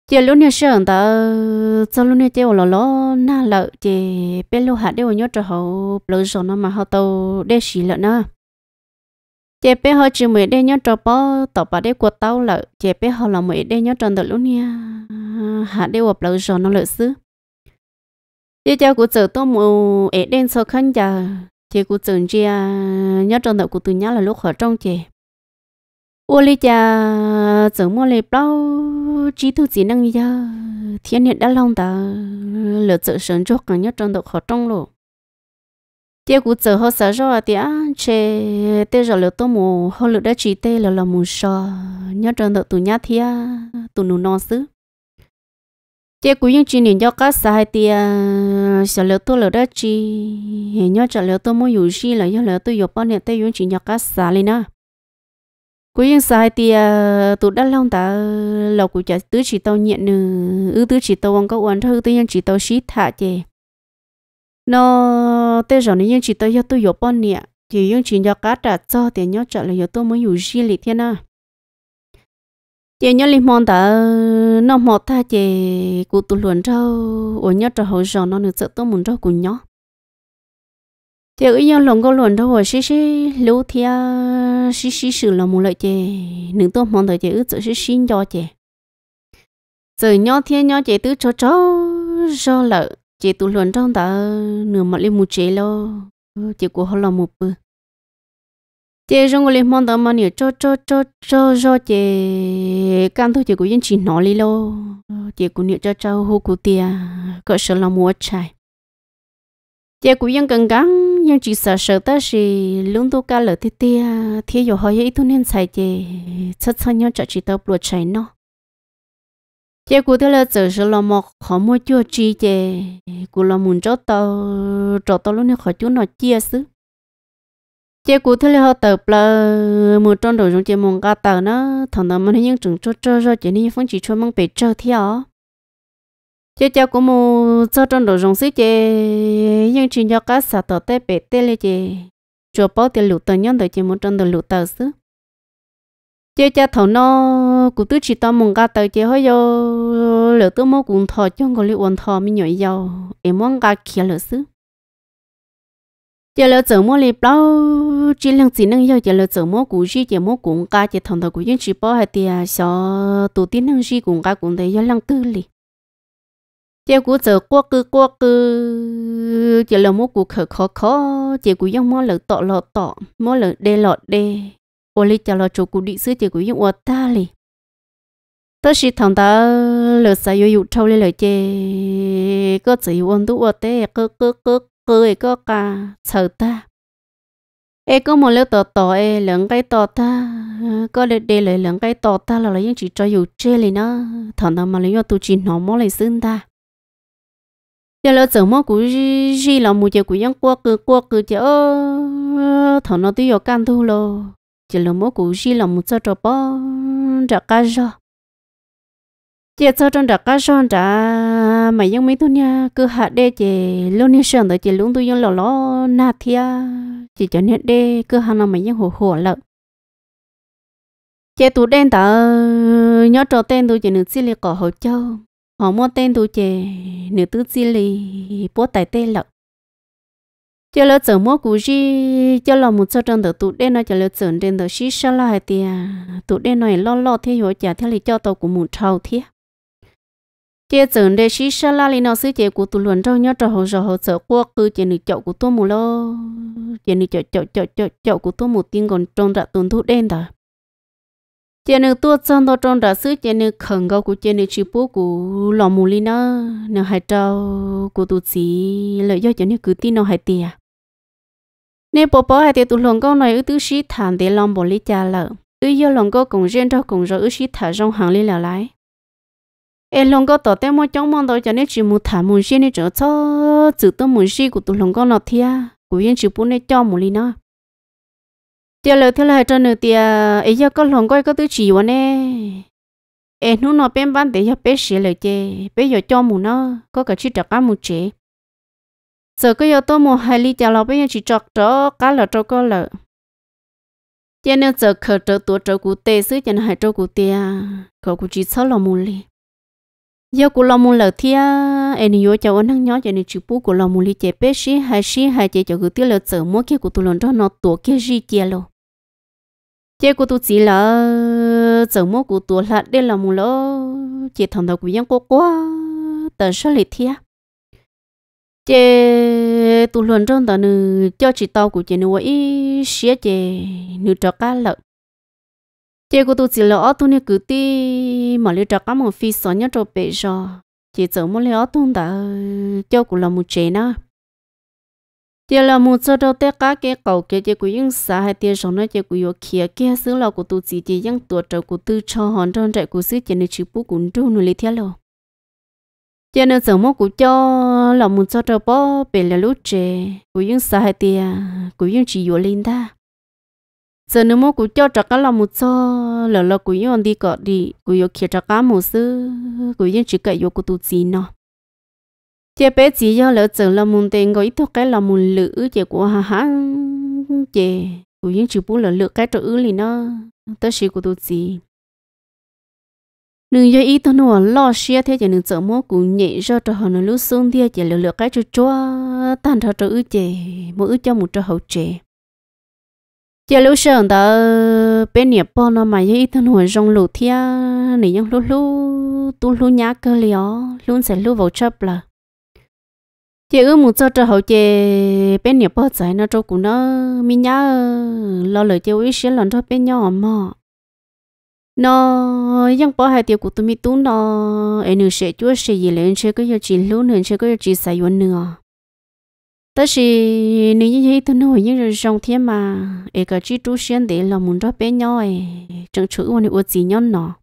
chị lúc nãy sáng ta cho lúc nãy chị ở lò lò na lợ thì bên lúc hạt đều nhớ cho họ lỡ rồi nó mà họ tàu để xì lợ nữa chị bé họ chưa mới để nhớ cho bó tàu bà để của tàu lợ chị bé họ là mới để nhớ cho đợt lúc nãy hạt đều ở lỡ rồi nó lợ xứ chị cháu của chợ tôi một ở đen sau khăn giờ chị của chừng chị nhớ cho đợt cũng tôi nhớ là lúc họ trong chị ô lê cha giờ mua lê bao chỉ thu chỉ năng giờ thiên nhiên đã long ta lỡ chợ sớm cho cả nhất trong độ khó trong lộ tiếc cú giờ họ sợ rồi tiếc chê tê rồi lỡ tô mù họ lỡ đã chỉ tê lỡ là mù sờ nhất trong độ tụ nhát thia tụ nụ non xứ tiếc cú những chuyện niệm cho cá sai tiếc sợ lỡ tô lỡ đã chỉ nhớ chợ lỡ tô mù dù gì là nhớ lỡ tô dọc bao nhiêu tê những chuyện cho cá sai lên na cú yên sai thì à, tụt đã long ta lộc của chả tứ chỉ tàu nhện nè ừ, ư tứ chỉ tàu ông có uẩn thơ tứ nhân chỉ tàu xí thả chè nó tê rồi nhân chỉ tàu cho tôi yếu bọn nè chỉ nhân chỉ cho cá trả cho thì nhớ trả là yếu tôi mới hiểu gì lịch thiên na chị nhớ lịch mòn ta nó một ta chị cụ tụ luận trâu uẩn nhớ trâu hậu giờ nó được sợ tôi muốn trâu cùng nhớ. chị ấy nhớ lòng có luận trâu hồi xí xí lưu thiên nó xí xí sử là một lợi chè nương tôi mong đợi chè ước chỗ xí xin cho chè giờ nhau thiên nhau chè tứ cho cho cho lợi, chè tụ luận trong ta nửa mặt lên một chế lo chè của họ là một bữa chè trong người lên mong đợi mà nửa cho cho cho cho cho chè cam thôi chè của dân chỉ nó đi lo chè của nhiều cho cho hô của tia cỡ sở là một chai chè của dân cần gắng nhưng chỉ sợ sợ ta thì lúc tôi ca lỡ thì tia thì giờ họ ấy tôi nên xài chè chắc chắn nhau chợ chỉ tao bùa chạy nó chè cụ tôi là chỉ sợ là một họ mua chưa chi chè cụ là muốn cho tao cho tao lúc họ chú nó chia xứ chè cụ tôi là họ tờ là một trong đồ trong chè mong cá tờ nó thằng nào mà những trường cho cho cho chè này phong chỉ cho mong bể chơi theo chế cho cũng mu cho trong đồ rong xí chế nhưng chỉ cho cá sả tờ tê bể tê lê chế chùa bao tiền lụt tờ nhân đời chế muốn trong đồ lụt tờ xứ chế cho thầu nó cụ tứ chỉ tao mong cá tờ chế hơi yo lỡ tứ mong cùng thọ trong cái liu thọ mi nhảy yo em mong cá kia lỡ xứ chế lỡ chở mua li bao chỉ lăng chỉ năng yo chế lỡ chở mua cụ chỉ chế mua cùng cá chế thằng thầu cụ những chỉ bảo hai tia sao tụ tin năng chỉ cùng cá cùng thấy yo lăng tư lì chị cú giờ qua cứ qua cứ chị là cú khờ khó khó chị cú giống mua lợn tọ lọ tọ mua lợn đê lọ li chị là chỗ cú đi xứ chị cú giống ô ta li tớ thằng ta lợn sai yêu trâu li lợn có chỉ ôn tu ô tê cơ cơ cơ cơ cơ cả sợ ta ê có một lợn tọ tọ ê cái tọ ta có đê đê lại lợn cái tọ ta là lấy chỉ cho yêu chê li nó thằng ta mà lấy yêu tu chỉ nó mua lại xưng ta giờ là giờ mua cú gì là mua giờ cú yang qua cứ qua cứ giờ thằng nó tự do can thu lo giờ là mua cú gì là mua cho cho bao trả cá cho giờ cho trong trả cá cho trả mà yang mấy tuần nha cứ hạ đê chị luôn đi sơn tới chị luôn tôi yang lò lo na thia chị cho nên đê cứ hàng nào mà yang hồ hồ lợn chế tụ đen tờ nhớ trò tên tôi chỉ được xin liệt cỏ hậu châu họ mua tên tụ chè nữ tư chi lì bố tài tê lợ cho lỡ chở mua cú gì cho lỡ một số trong đầu tụ đen nó cho lỡ chở trên đầu xí sao là hai tia tụ đen này lo lo thế hiểu chả theo lý cho tàu của một trâu thế chế chở để xí sao là lý nó xí chế của tụ luận trâu nhớ trâu hồ rồi hồ chở qua cứ chế nữ chậu của tôi mù lo chế nữ chậu chậu chậu chậu chậu của tôi một tiếng còn trong đã tụn tụ đen đó chị nữ tua chân đó trong đó xứ chị nữ khẩn gấu của chị nữ chịu bố của lò mù li nó nó hay trâu của tụi chị lợi do chị nữ cứ tin nó hay tiệt nè bố bố hay tiệt tụi lòng con này ư tứ sĩ thản để lòng bố li cha lợ ư do lòng con cùng riêng trâu cùng rồi ư sĩ thả trong hàng li lẻ lại ê lòng con tỏ tem mua trong mong đó cho nên chỉ mua thả mua riêng nên chỗ cho chữ tôi mua riêng của tụi lòng con nó thia của yên chịu bố nên cho mù li nó giờ là thế là cho nửa tiền ấy giờ có lòng quay có tứ chỉ vậy nè em nó nó bên bán để cho bé xí lại chơi, bé giờ cho mù nó có cái chi trọc cá mù chơi, giờ cái giờ tôi mua hai ly chả lọ bây giờ chỉ trọc trọ cá là trọ có là, cho nên giờ khờ trọ tuổi trọ cụ tê xứ cho nên hai trọ cụ tê à cậu cụ chỉ sáu lọ mù ly giờ cô lòng muốn lỡ thia em nhớ cháu anh hăng nhớ cho nên chú bút cô lòng muốn đi chế bé xí hay xí hay chế cho cứ tiếc lỡ sợ mua kia của tôi lần cho nó tổ kia gì kia lo chế của tôi chỉ là sợ mua của tôi là để làm muốn lỡ chế thằng đầu của dân cô quá tờ số lệ thia chế tôi lần cho tờ nữ cho chị tao của chị nuôi xí xía chế nữ cho cá lợn chị cô tu chỉ lỡ tôi nè cứ ti mà lấy trò cá một phi sọ nhớ cho bể rồi chị chở một lấy tôi đã cho cô là một chế nữa chị là một chỗ đầu tất cả cái cầu cái chị cũng yên xa hay tiền rồi nói chị cũng yêu kia kia xứ là cô tôi chỉ chị yên tuổi trò cô tư cho hoàn tròn trại cô xứ chị nên chịu bú cũng trâu nuôi lấy theo rồi cho nên giờ mỗi cụ cho là một cho cho bó bể là lúc trẻ cụ yên sai thì cụ yên chỉ yêu linh ta giờ nếu mà cú cho trả cá là một cho lỡ là cú yêu đi gọi đi cú yêu kia trả cái một số cú yêu chỉ cái yêu cú tu gì nó chế bé chỉ cho lỡ giờ là muốn tiền gọi thuốc cái là muốn lữ chế của hà hà chế cú yêu chỉ bún lỡ lựa cái chỗ ứ lì nó tới sĩ cú tu gì nương yêu ít thôi nó lo xia thế chế nương giờ mua cú nhẹ ra cho họ nó lúc xuống thế chỉ lỡ lựa cái chỗ chua tan cho chỗ ứ chế mỗi ứ cho một chỗ hậu chế giờ lúc sáng đó bên nhà bọn nó mà ít thân hồi rong lụt thia này nhung lúc lúc tu lúc nhá cơ lió luôn sẽ lúc vào chấp là chị ước muốn cho cho hậu chị bên nhà bọn giải nó cho cũng nó mi nhá lo lời chị ấy sẽ lần cho bên nhỏ à mà nó nhưng bỏ hai tiêu của tụi mi tu nó em nửa sẽ chúa sẽ gì lên sẽ có giờ chỉ lúc nửa sẽ có giờ chỉ sai vốn nữa ta chỉ nếu như thế tôi nói như rồi trong thế mà ấy cả chỉ chú xuyên để là muốn cho bé nhau ấy chẳng chú quan hệ gì nhau nọ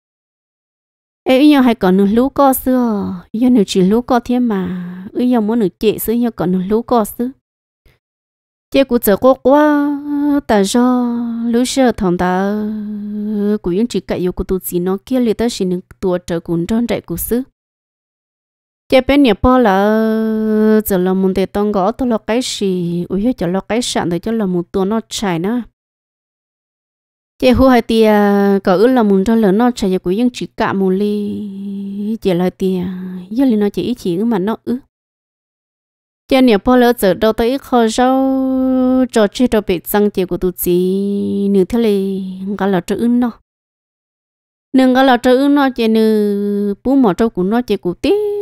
ấy giờ hay còn nửa lú co xưa giờ nửa chỉ lú co thiên mà ấy giờ muốn nửa chị xưa giờ còn nửa lú co xưa chị cũng sợ quá quá ta do lú sợ thằng ta cũng những chỉ cậy vô của tụi gì nó kia liền ta chỉ nửa tuổi trở cũng tròn chạy của xưa chế bên nhà bò là giờ là muốn để tông gõ tôi là cái gì ui hết giờ là cái sản thì cho là muốn tua nó chạy nữa chế hu hai tia có ước là muốn cho lớn nó chạy giờ cũng chỉ cả một ly chế là tia giờ là nó chỉ chỉ mà nó ước chế nhà bò là giờ đâu tới khó rau cho chế đâu bị răng chế của tôi chị nửa thế này gọi là chữ nó nương gọi là chữ nó chế nửa bún mỏ trâu của nó chế của tiếc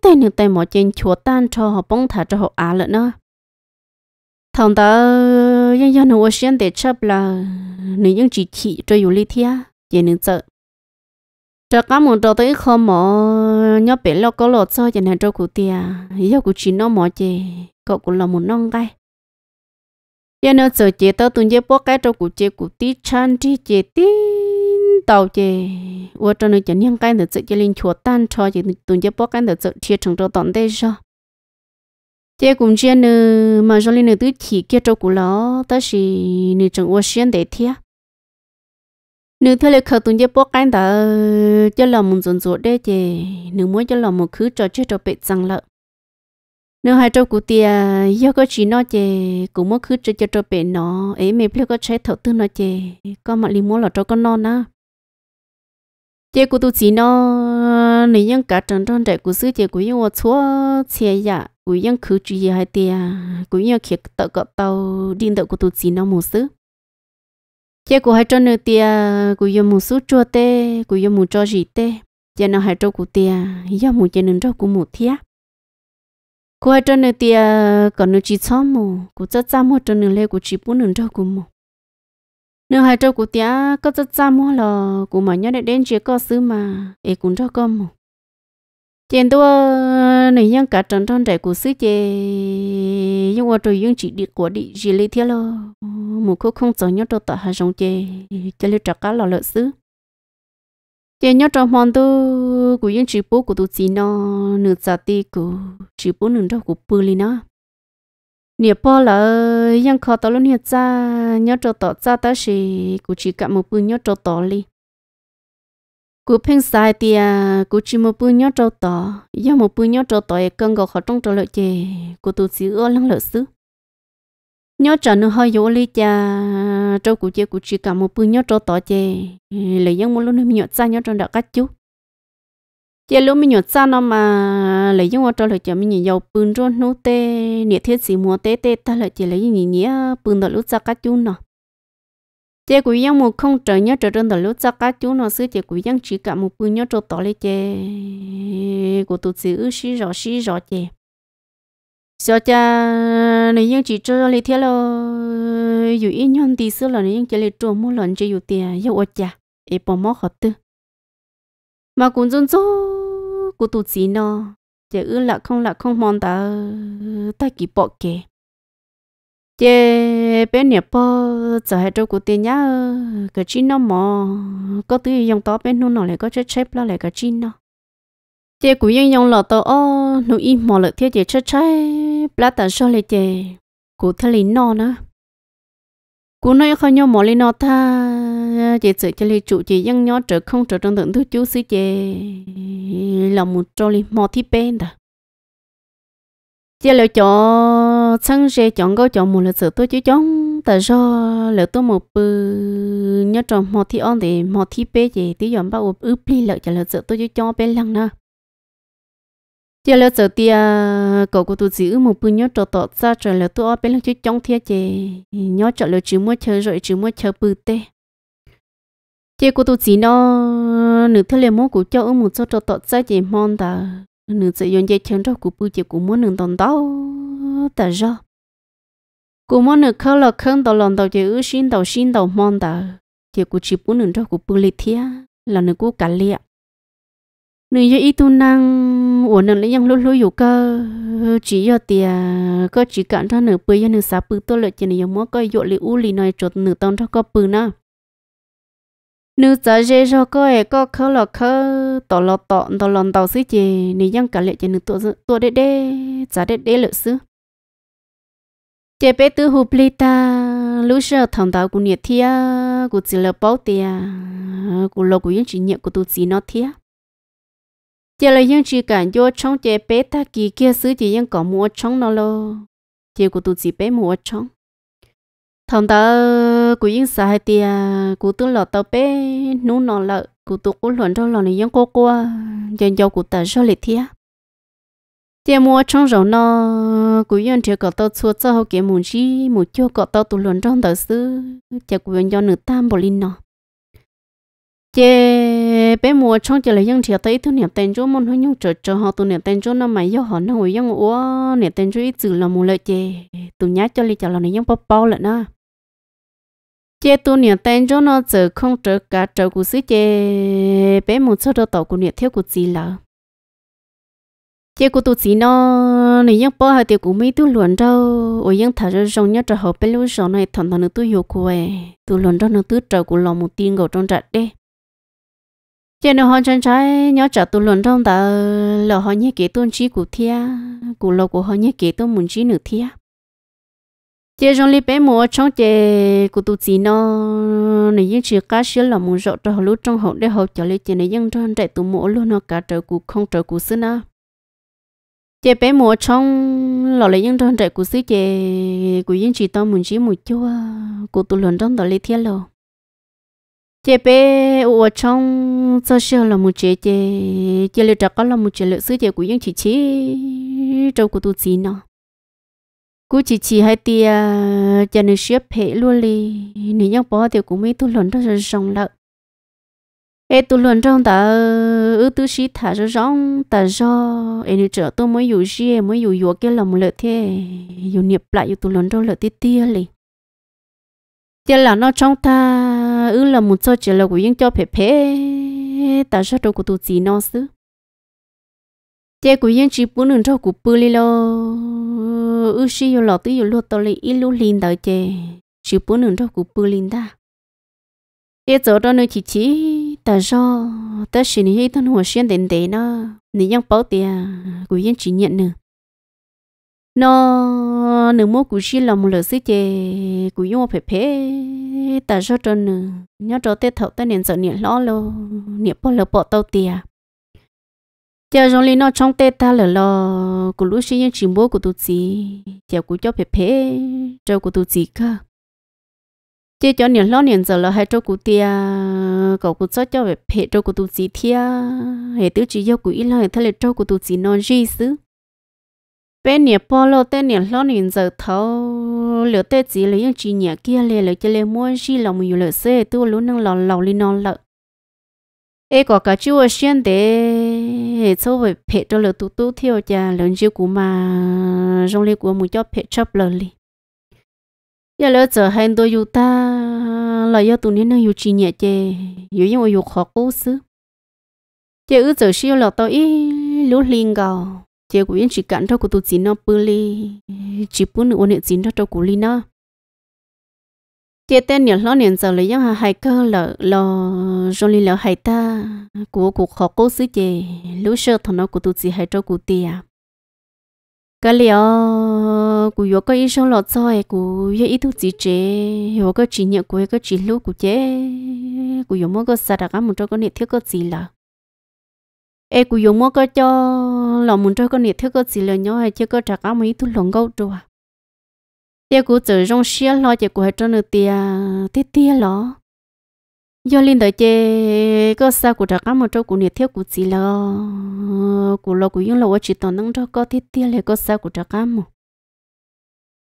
tên như tên mỏ trên chúa tan cho họ bông thả cho họ á lợn nữa thằng ta nhân dân hồ xuyên để chấp là nữ nhân chỉ chỉ cho dù lý thia chỉ nữ sợ cho các một đầu tới không mỏ nhớ bể lo có lọt sao chẳng hàng cho cụ tia giờ cụ chỉ nó mỏ chè cậu cũng là một nông cái giờ nó sợ chè tao tuần chế bó cái cho cụ chè cụ tí chan đi chè tí tàu chị ủa cho nó chẳng những cái được sự chỉ lên chùa tan cho chị tuần chế bóc cái được sự chia thành cho toàn đây cho chị cũng chia nữa mà cho linh nó tứ chỉ kia cho cụ nó ta chỉ nữa chẳng ủa xuyên để thia nữa theo lời khẩu tuần chế bóc cái đó cho lòng mình dồn dồn đấy chị nữa muốn cho lòng một khứ cho chết cho bị rằng lợn nếu hai trâu cụ tia do có chỉ nó chè cũng mất khứ cho cho trâu bể nó ấy mẹ phải có trái thầu tư nó chè có mà li muốn là trâu con non á chị của tôi chỉ nó nị nhân cả trần trần trẻ của sư chị của nhân chúa xe dạ của nhân khử chú gì hai tia của nhân khiết tự cọ tàu điên tự của tôi chỉ nó một sư chị của hai trần nửa tia của nhân một số chua tê của nhân một cho gì tê chị nó hay trâu của tia do một chị nương trâu của một thia của hai trần nửa tia còn nửa chỉ xóm mù của chắc trăm hai trần nửa lê của chỉ bốn nương trâu của một nếu hai trâu của tía có rất xa mua lò của mà nhớ để đến chế có xứ mà ấy cũng cho con một chén tua ờ, này nhân cả trần tròn trẻ của xứ chè nhưng mà trời nhưng chỉ đi của đi chỉ lấy thế lo một cô không sợ nhớ cho tạ hai dòng chè cho lấy trạc cá lò lợn xứ chè nhớ trâu mòn tu của những chỉ bố của tụi chị nó nửa giả ti của chỉ bố nửa trâu của bự lên nó nhiều bao là ยังขอตัวลุ่นเหี้ยจ้าเนาะจอต่อจ้าตาสิกูจีกับมือปืนเนาะจอต่อลีกูเพ่งสายเตียกูจีมือปืนเนาะจอต่อย่างมือปืนเนาะจอต่อเอกังก็ขอต้องจอเลยเจกูตัวซื้อเออลังเลยซื้อเนาะจอนึหอยโยลีจ้าเจ้ากูเจกูจีกับมือปืนเนาะจอต่อเจเลยยังมือลุ่นเหี้ยจ้าเนาะจอดักกัดจุ giờ lúc mình nhớ cha nó mà lấy những cho lời cho mình nhìn dầu bún rồi nấu tê nhiệt thiết gì mua tê tê ta lại chỉ lấy những nhía bún đó lúc cha cá chú nó chế quý dân một không trở nhớ trở trên đó lúc cha cá chú nó xứ chế quý dân chỉ cả một bún nhớ cho tỏ lấy chế của tụt sĩ ư sĩ rõ sĩ rõ chế sao cha lấy những chỉ cho lấy thiết lo dù ít nhân tí xưa là lấy những chế lấy trộm mua lần chế dù tiền dầu ở cha để bỏ mỏ khó tư mà cũng run run của tụi chị nó chị ư là không là không mong ta ta kỳ bỏ kì chị bé nhà bỏ giờ hai trâu của tiền nhá cái chi nó mò có thứ dùng to bé nu nó lại có chết chép lại cái chi nó chị cũng yên dòng lọ to ô nu im mò lại thiết chị chết chép lá tàn sau lại chị cụ thằng lì nó nữa cú nói không nhau mỏ lên nó tha chị sự cho lấy chủ chị dân nhó trở không trở trong tưởng thứ chú sĩ chị là một trâu lên mò thi bên đó chị lỡ cho sang xe chọn câu chọn một là sự tôi chứ chọn tại do lỡ tôi một bự nhớ trong mò thi on thì mò thi bê chị tí dọn bao ướp ướp ly lỡ cho lỡ sự tôi chứ chọn bên lăng na giờ lỡ giờ tia cậu của tôi giữ một bữa nhớ trò tọt ra trở lỡ tôi ở bên chứ trong thiên chè nhớ trở lỡ chữ mua chờ rồi chữ mua chờ bự tê chị của tôi chỉ nó nửa thế lệ mốt của cho ông một số trò tọt ra chè mòn ta nửa sẽ dùng dây chân trâu của bự chè của muốn nửa tòn đó ta ra của món nửa khâu là khăn đầu lòng đầu chè ư xin đầu xin đầu mòn ta chị của chỉ muốn nửa trâu của bự lì thia là nửa của cả liệt nên giờ ít năng ổn năng lấy những lối lối dục cơ chỉ giờ thì có chỉ cần thôi nữa bây giờ nửa sáp bữa tôi lợi chỉ nửa mua coi dụ lý u lý nói chốt nửa tông cho có bự nữa nữ giờ dễ cho coi có khâu là khâu tò lọ tò tò lòn tò xí chì nửa những cả lợi chỉ nửa tổ tổ đế đế giá đế đế lợi xứ chế bé tư hụp lì ta lúc giờ thằng tao cũng nhiệt thiệt cũng chỉ là bảo tiệt cũng lo cũng những chuyện nhiệt cũng tụi chỉ nó thiệt giờ là những chỉ cần vô trong chế bé ta kỳ kia xứ chỉ những có mua trong nó lo chế của tụi chỉ bé mua trong thằng ta của những sai tia của tụi là tao bé nú nó lợ của tụi của luận đâu lọ này những cô cô dần dần của ta sao lệ thia chế mua trong rồi nó của những chỉ có tao xua cho cái kia muốn gì muốn cho có tao tụi luận trong tờ xứ chế của dân do nữ tam bồ linh nó chế thế bé mua trong chỉ là dân chiếc thấy thứ niệm tên chú môn hơi nhung trở trở họ tụ niệm tên chú nó mày yêu họ nó ngồi những uo niệm tên chú ít chữ là mua lợi chê tụ nhát cho li chợ là những bao bao lận na chê tụ niệm tên chú nó trở không trở cả trở của sĩ chê bé mùa cho đỡ tổ của niệm theo của gì là chê của tụ gì nó này những bao hai tiêu của mấy tụ luận đâu ở những thả ra rong nhá trở họ bé lúc rong này thằng thằng nó tụ hiểu của ấy tụ luận đó nó tụ trở của lòng một tiếng gạo trong trạch đấy giờ nó hòn chân trái nhớ trả tụ luận trong ta là họ nhé kể tôn trí của thia của lò của họ nhé kể tôn muốn trí nửa thia giờ trong lịch bé mùa trong chè của tu chỉ nó này những chuyện cá sấu là muốn rộ trong lúc trong hậu để hậu cho lấy chè này những trong trại tụ mùa luôn nó cả trời của không trời của xưa na chè bé mùa trong lò lấy những trong trại của xứ chè của những chỉ tao muốn trí một chua của tụ luận trong đó lấy thia lò chế bé ở trong sơ sơ là một chế chế chế liệu trắc là một chế liệu sứ chế của những chị chị trong của tôi chị nó cú chị chị hai tia à, cho nên xếp hệ luôn đi nếu nhau bỏ thì cũng mấy tu luận ra rồi xong lợ ê tu luận trong ta ờ, ư tu sĩ thả ra xong, ta do em nếu trở tôi mới hiểu gì mới hiểu dụ cái là một lợi thế hiểu nghiệp lại hiểu tu luận trong lợi tia tia liền chứ là nó trong ta à ư là một cho chỉ là của những cho phê phê ta cho đồ của tụi chị nó xứ chế của những chỉ bốn nửa cho của bự li lo ư xí yêu lọ tí yêu lọ tao li ít lú lin tới chế chỉ bốn nửa cho của bự lin ta chế chỗ đó nơi chỉ chỉ ta cho ta xin hết thân hồ xuyên đến đến nó nếu những bảo tiền của những chỉ nhận nữa nó nửa mô cú xí lòng lỡ xí chè cú yêu một phê phê ta cho cho nửa nhớ cho tết thọ ta niệm sợ niệm lo lo niệm bỏ lỡ bỏ tàu tiề chờ rồi lên nó trong tết ta lỡ lo cú lúc xí những chim bố của tụi chị chờ cú cho phê phê cho của tụi chị cơ chỉ cho niệm lo niệm giờ là hai chỗ cú tiề cậu cú cho cho phê phê cho của tụi chị thia hệ tứ chỉ yêu cú ít lo hệ thay lệ cho của tụi chị non gì xứ bên nhà bao lâu tên nhà lo nhìn giờ thâu lửa tê chỉ lấy những chuyện nhà kia lê lấy cho lê mua gì lòng mình lửa xe tôi luôn năng lò lò lên non lợ ê có cái chú ở xuyên để sau về phe cho lửa tu tu theo cha lớn chiêu của mà trong lê của mình cho phe chấp lờ li giờ lỡ giờ hành tôi yêu ta là do tụi nên năng yêu chuyện nhà chê yêu những yêu khó cố xứ chê ư giờ siêu lọ tôi ít lú liền gào chế của yên chỉ cản cho của tụi chín nó bự li chỉ bự nữa nên chín nó cho của li nó chế tên nhiều lo nên giờ lấy giống hai cơ là là rồi li lợ hai ta của cuộc họ cố xứ chế lúc sơ thằng nó của tụi chị hai cho của tia à. cái liệu của yo cái ý sao lọt soi của yo ý thuốc chỉ chế yo cái chỉ nhận của cái chỉ lúc của chế của yo mỗi cái sao đặc một cho cái này thiếu cái gì là ê cú dùng mua cái cho lòng muốn cho con nhiệt thứ cái gì là nhỏ hay chưa có trả cá mấy thứ lòng gấu rồi ê à? cú chở rong xe lo chỉ cú hay cho nửa tia tít tia lo do linh đợi chê cái sao cú trả cá một chỗ cú nhiệt thiếu cú gì là cú lo cú dùng lo chỉ toàn năng cho có tít tia là cái sao cú trả cá một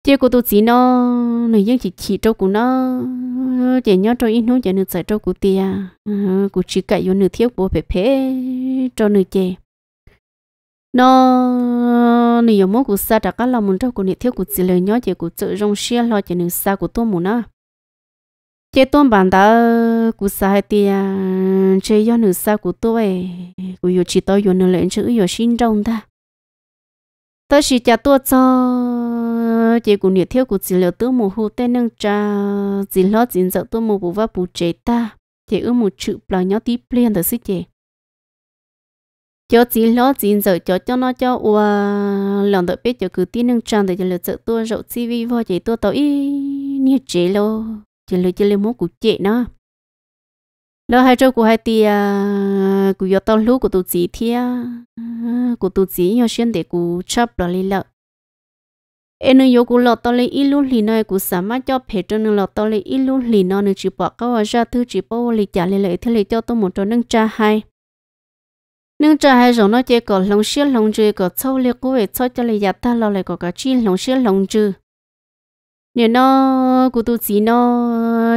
chị cô tôi chỉ nó này những chị chỉ trâu của nó chị nhớ trâu ít nó chị nữ giải trâu của tia của chỉ cậy vô nữ thiếu của bé bé cho nữ chị nó nữ yêu mốt của xa đã cá lòng muốn trâu của nữ thiếu của chỉ lời nhớ chị của chợ rong xia lo chị nữ xa của tôi muốn nó chị tôi bàn ta của xa hay tia chị do nữ xa của tôi của yêu chỉ tôi yêu nữ lệnh chữ yêu xin trong ta ta chỉ cha tôi cho chế của nhiệt thiếu của chị liệu tôi mù hô tên nâng cha chị lo chị sợ tôi mù bù và bù chế ta chị ư một chữ là nhỏ tí liền thật sự chế cho chị lo chị sợ cho cho nó cho ua lòng đợi biết cho cứ tin nâng trang để cho liệu sợ tôi rậu chị vi vào chị tôi tao ý nhiệt chế lo chế liệu chế liệu mô của chế nó lo hai chỗ của hai tia à, của yo tao lú của tụi chị thia à, của tụi chị yo xuyên để của chấp lo lì lợ em nói cô lọt to lên ilu lì nơi của sắm mắt cho phê cho nên lọt to lên ilu lì nó nên chỉ bỏ câu ra thứ chỉ bỏ lì trả lì lệ thế lì cho tôi một trò nâng cha hai nâng cha hai rồi nó chơi cọ long xía long chư cọ sâu lì của về sâu cho lì giặt ta lo lại cọ cả chi long xía long chư nếu nó của tôi chỉ nó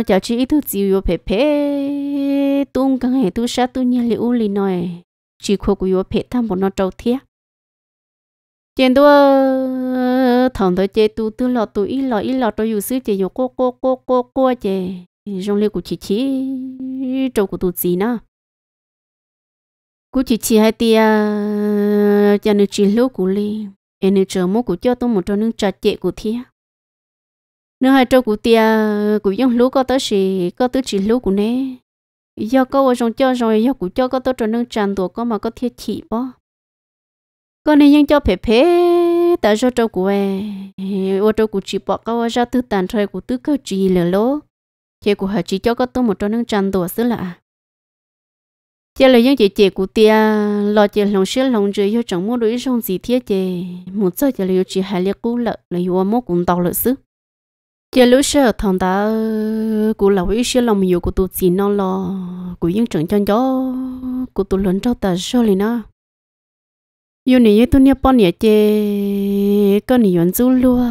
chả chỉ ít thứ chỉ vô phê phê tung căng hệ tu sa tu nhà e lì u lì nói chỉ khô của vô phê tham bọn nó trâu thiệt tiền đua thằng đó chơi tu tu lọ tu ít lọ ít lọ tôi dùng sư chơi dùng cô cô cô cô cô chơi trong liêu của chị chị trâu của tu chị nữa của chị chị hai tia cho nên chị lúc của li em nên chờ mua của cho tôi một trâu những trà chệ của thia nữa hai trâu của tia của dân lúc có tới gì có tới chị lúc của nè do có ở trong cho rồi do của cho có tới trâu những tràn tuổi có mà có thiết chị bao con này nhưng cho phê phê ta cho trâu của em ô trâu của chị bỏ câu ra tư tàn trời của tư câu chị lừa lố chị của họ chỉ cho có tôi một trâu nâng tràn đùa xứ lạ chị là những chị chị của tia lo chị lòng xưa lòng dưới yêu chẳng mua đuổi trong gì thiết chị một giờ chị là chị hai liệt cũ lợ là yêu mốt cũng đau lợ xứ chị lúc xưa thằng ta của lão ấy xưa lòng nhiều của tôi chỉ non lo của những chẳng chân chó của tôi lớn trâu ta xưa lên á yêu này yêu tôi nhớ bọn nhà chê có này vẫn zu luôn,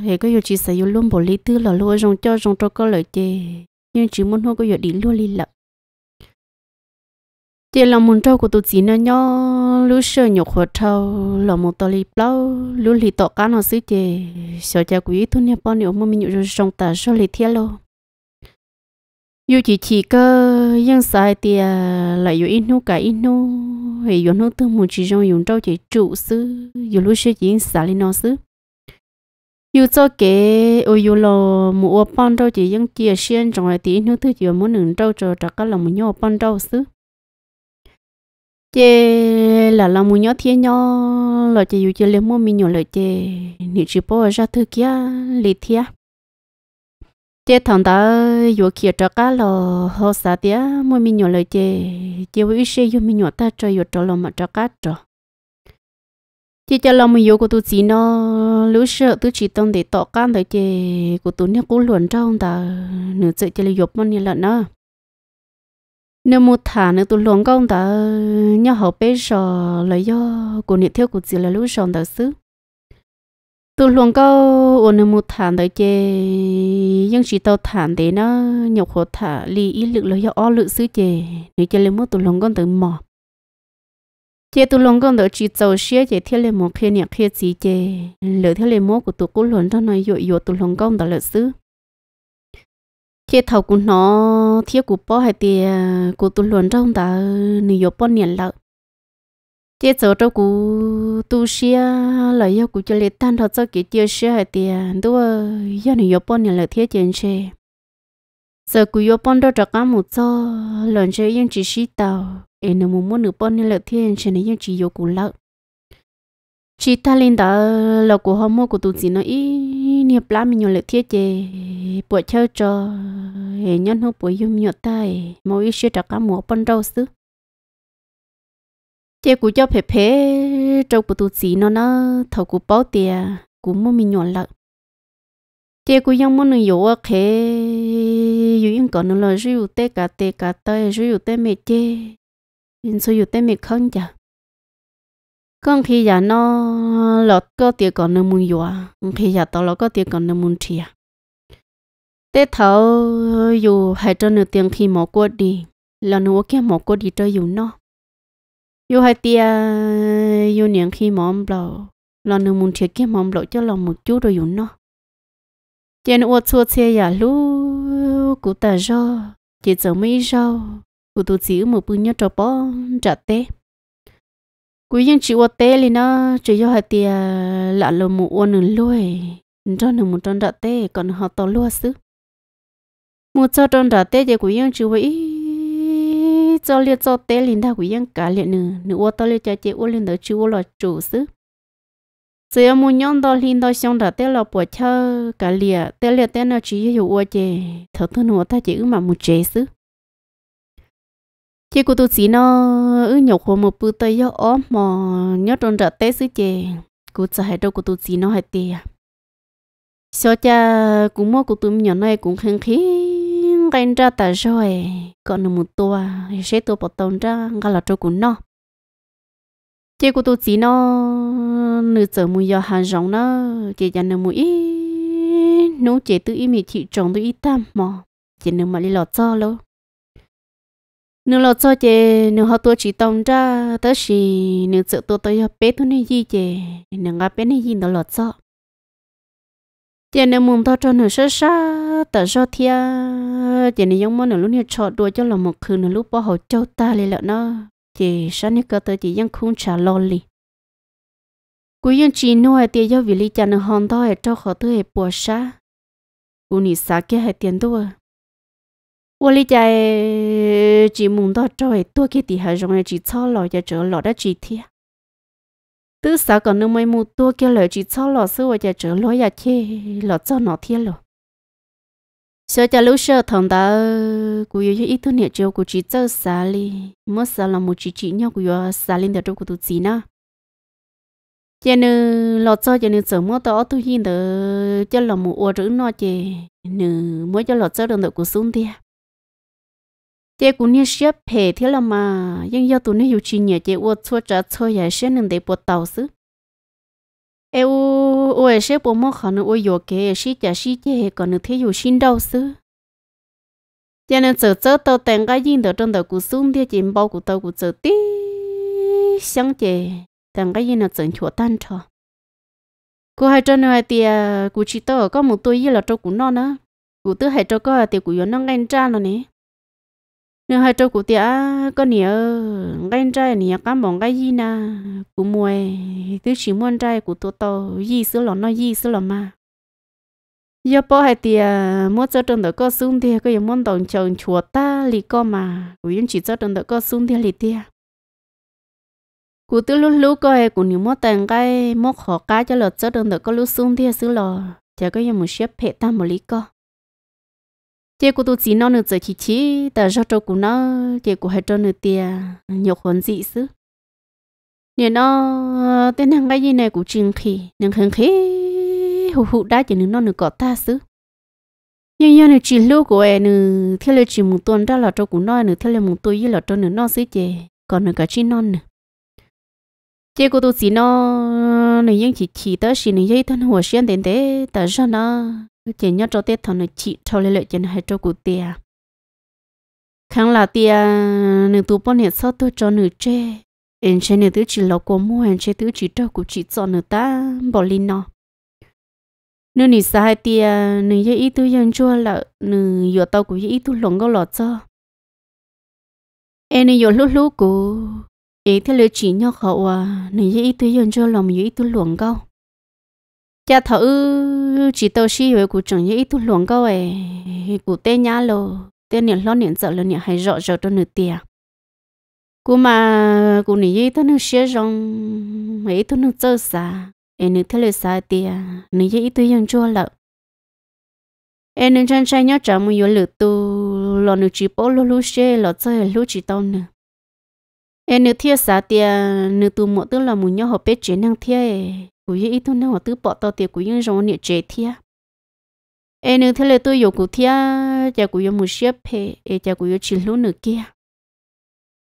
hệ có yêu chỉ sử yêu luôn bỏ lý tư là luôn rong cho rong cho có lợi chê nhưng chỉ muốn hô có yêu đi lúa lý lợ chê là muốn trâu của tôi chỉ nó nhó lú sơ nhục hoa trâu là một tờ lì bao lú lì tọ cá nó xứ chê sợ cha quý tôi nhớ bọn nhớ mà mình nhớ rong ta số lì thiết lô yêu chỉ chỉ có yang sai tia lại yêu ít inu cả nu hệ yo nó tu mu chỉ trong dùng trâu chỉ trụ sư yo lúc sẽ chỉ xả lên nó sư yo cho kế ô yo lo mu ô pan trâu chỉ những chia xiên trong hệ tí nó thứ chỉ muốn nâng trâu cho chắc cái mu nhau pan trâu sư chế là là mu nhau thiên nhau là chế yo chế lên mu mi nhau là chế nếu chỉ bỏ ra thứ kia lì thiên tiết thằng ta vừa kia cho cá lò họ xả tía mua mi nhỏ lời chê chê với xe vừa mi nhỏ ta cho vừa cho lò mà cho cá cho chỉ cho lò mình vừa của tụi chị nó lũ sợ tụi chỉ tông để tọ cá lời chê của tụi nó cũng luồn cho ông ta nửa sợ cho lời dục mà nhiều lần nữa nếu một thả nữa tụi luồn công ta nhớ họ bé sợ lời do của nhiệt thiếu của chị là lũ sợ ta xứ tu luôn có ôn một thản tới chê nhưng chỉ tao thản thế nó nhục khổ thả lì ý lực lấy o lực xứ chê nếu chơi lên một tu luôn con tới mò chê tu luôn con tới chỉ tàu xe chê thiết lên một khi nhạc khi gì chê lỡ thiết lên một của tu cố luôn cho nó dội dội tu luôn con tới lực xứ chê thầu của nó thiết của bó hay tiền của tu luôn trong ta nếu bó niệm lợi tiết chỗ đâu cú tu xia lại yêu cú cho liệt tan thật cho kỹ tiêu xia hay tiền đua yêu này yêu bọn nhà là thiết tiền xe giờ cú yêu bọn đó trắc một cho lần chơi yên chỉ xí tàu em nó muốn muốn được bọn nhà là thiết xe này yên chỉ yêu cú lợ chỉ ta lên đó là cú hôm mua cú tu gì nó ý nghiệp lắm mình nhiều là thiết chế buổi cho em nhân hôm buổi yêu nhiều tay mỗi xia trắc một bọn đâu xứ chị cũng cho phê phê trong bộ tụt gì nó nó thầu cũng bao tiền cũng mua mình nhọn lợn chị cũng ยัง muốn nhiều ở khé dù những còn nó là rượu tê cả tê cả tê rượu tê mệt chê nhưng số rượu tê mệt không chả con khi nhà nó lọt có tiền còn mua muốn nhiều khi nhà tao lọt có tiền còn nó muốn chia tê thầu dù hai trăm nửa tiền khi mỏ quất đi là nó kia mỏ quất đi cho dù nó yêu hai tia yêu ờ, niệm khi mỏm lò lò nương muốn thiệt kia mỏm lò cho lò một chút rồi dùng nó trên ô chua xe giả lú cụ ta rau chỉ giờ mấy rau cụ tụ chỉ một bữa nhớ trò bó trả té cụ yên chỉ ô té lên nó chỉ yêu hai tia ờ, lạ lò một ô nương lôi cho nương một tròn trả té còn họ to lúa xứ một cho tròn trả té thì cụ yên chỉ vậy cho liệt cho tế lên đâu cũng cả liệt nữa nữa ô tô liệt cho chị ô lên đó chú ô là chủ sư rồi em muốn nhon đó lên đó xong đó tế là bỏ chơ cả liệt tế liệt tế nó chỉ hiểu ô chị thở thân nữa ta chỉ mà một chế sư chị cô tôi chỉ nó ứ nhục hồ một bữa tới gió ốm mà nhớ trong đó tế sư chị cô sợ hai đâu cô tôi chỉ nó hai tiền sao cha cũng mua cô tôi nhỏ này cũng khen khí cái ra ta rồi còn một tua sẽ tua bột tông ra ngã lọt chỗ cũng nó chỉ của tôi chỉ nó nửa giờ mua giờ hàng rong nó chỉ giờ nửa mua ít nấu chỉ tự ý mình chỉ trồng tự ý tam mà chỉ nửa mà đi lọt cho luôn nửa lọt cho chỉ nửa họ tôi chỉ tông ra tới khi nửa giờ tôi tới bé tôi này gì chỉ nửa ngã bé này gì nó lọt cho chỉ nửa muốn tao cho nửa sơ sơ tờ do thia chỉ này giống món nữa lúc này chọn đùa cho là một khứ nữa lúc bỏ hậu châu ta lên lợn nó chỉ sáng nay cơ tới chỉ vẫn không trả lo lì cuối dân chị nuôi tiền do vì lý cha nó hòn to hệ cho khó tới hệ bùa sa u nị sa kia hệ tiền đua u lý cha chị muốn đó cho hệ tua kia thì hệ rồi chỉ cho lo cho chỗ lọ đã chỉ thia tứ sa còn nước mấy mu tua kia lời chỉ cho lo xưa cho chỗ lọ ya chê lọ cho nó thia rồi sợ cho lúc sợ thằng ta cú yêu ít thứ nhiệt chiều cú chỉ chơi xả li mất xả là một chỉ chỉ nhau cú yêu xả linh để cho cú tụt gì nữa cho nên lọt cho cho nên sợ mất đó tôi hiện đỡ cho là một ô chữ nọ chứ, nữa mới cho lọt cho được được cú xuống đi cái cú nhiệt xếp hè thế là mà nhưng do tụi nó hiểu chỉ nhiệt chế ô chua trả chơi giải sẽ nên để bột tàu xứ em u em sẽ bố mẹ khăn u yo kê sĩ chả sĩ chê hệ còn thế yo xin đâu sư cho nên giờ giờ tao tiền cái gì đó trong đầu của xuống thì chỉ bao của tao của giờ tí sáng chê tiền cái gì nó chẳng chua tan cho cô hai cho nơi thì của chỉ tao có một tôi là cho của nó nữa của tớ hai cho có thì của nó ngang cha rồi nè nếu hai trâu cụ tiệt có nĩa ngay trai nĩa cá mỏng ngay gì na cụ mua thứ chỉ muốn trai cụ to to gì xứ lọ nó gì xứ lọ mà giờ bỏ hai tiệt mua cho trần đỡ có sung thì có những món đồng chồng chùa ta lì co mà cụ yên chỉ cho trần đỡ có sung thì lì tiệt cụ tư lúc lú có hai cụ nĩa mua tàng cái mua khó cá cho lợt cho trần đỡ có lúc sung thì xứ lọ chả có những một xếp hệ ta một lì co chị cô tôi chỉ nó nữa chỉ chỉ ta cho cho cô nó chị cô hết cho nữa tia nhiều hơn gì chứ? nè nó tên hàng cái gì này cũng chừng khi nhưng hàng khí hụ hụ đã chỉ nó nữa có ta chứ? nhưng giờ nữa chỉ lưu của em nữa theo lời chỉ một tuần ra là cho cô nó nữa theo lời một tuổi là cho nữa nó xứ chị còn nữa cả chỉ non nữa chị cô tôi chỉ nó nữa những chỉ chỉ tới chỉ nữa dây thân hồ xuyên đến thế ta cho nó chỉ nhớ cho tết thằng này chị cho lấy lợi cho hai cho cụ tia kháng là tia nửa tu bao nhiêu sau tôi cho nửa che, em chê nửa thứ chỉ lọc của mua em chê thứ chỉ cho cụ chị cho nửa ta bỏ lên nó nửa nỉ sai tia nửa dây ít tu nhận cho là nửa giờ tao cụ ít tu lồng có lọt cho em nửa giờ lúc lúc cụ ý thế lợi chỉ nhau khẩu à nửa dây ít nhận cho là một dây ít tu lồng cao cha thở chỉ tao xí về cụ chẳng như ít tu luồng câu ấy cụ tê nhá lô tê niệm lo niệm sợ lo niệm hay rõ rõ tôi nửa tiền cụ mà cụ niệm gì tao nửa xé rong mấy tôi nửa chơi xa em nửa thế lời xa tiền nửa gì ít tôi dùng cho lợ em nửa chân trai nhớ chồng một yếu lửa tu lo nửa chỉ bỏ lo lú xé lo chơi lu chỉ tao nửa em nửa thiết xa tiền nửa tu mỗi tức là muốn nhớ hợp bếp chế năng thiết cúi yên ít tu nó tự bỏ tao tiệt cú yên rong nè chế thia em nữ thế là tôi yêu cú thia cha cú yêu mua xe phe e cha cú yêu chỉ lú nữ kia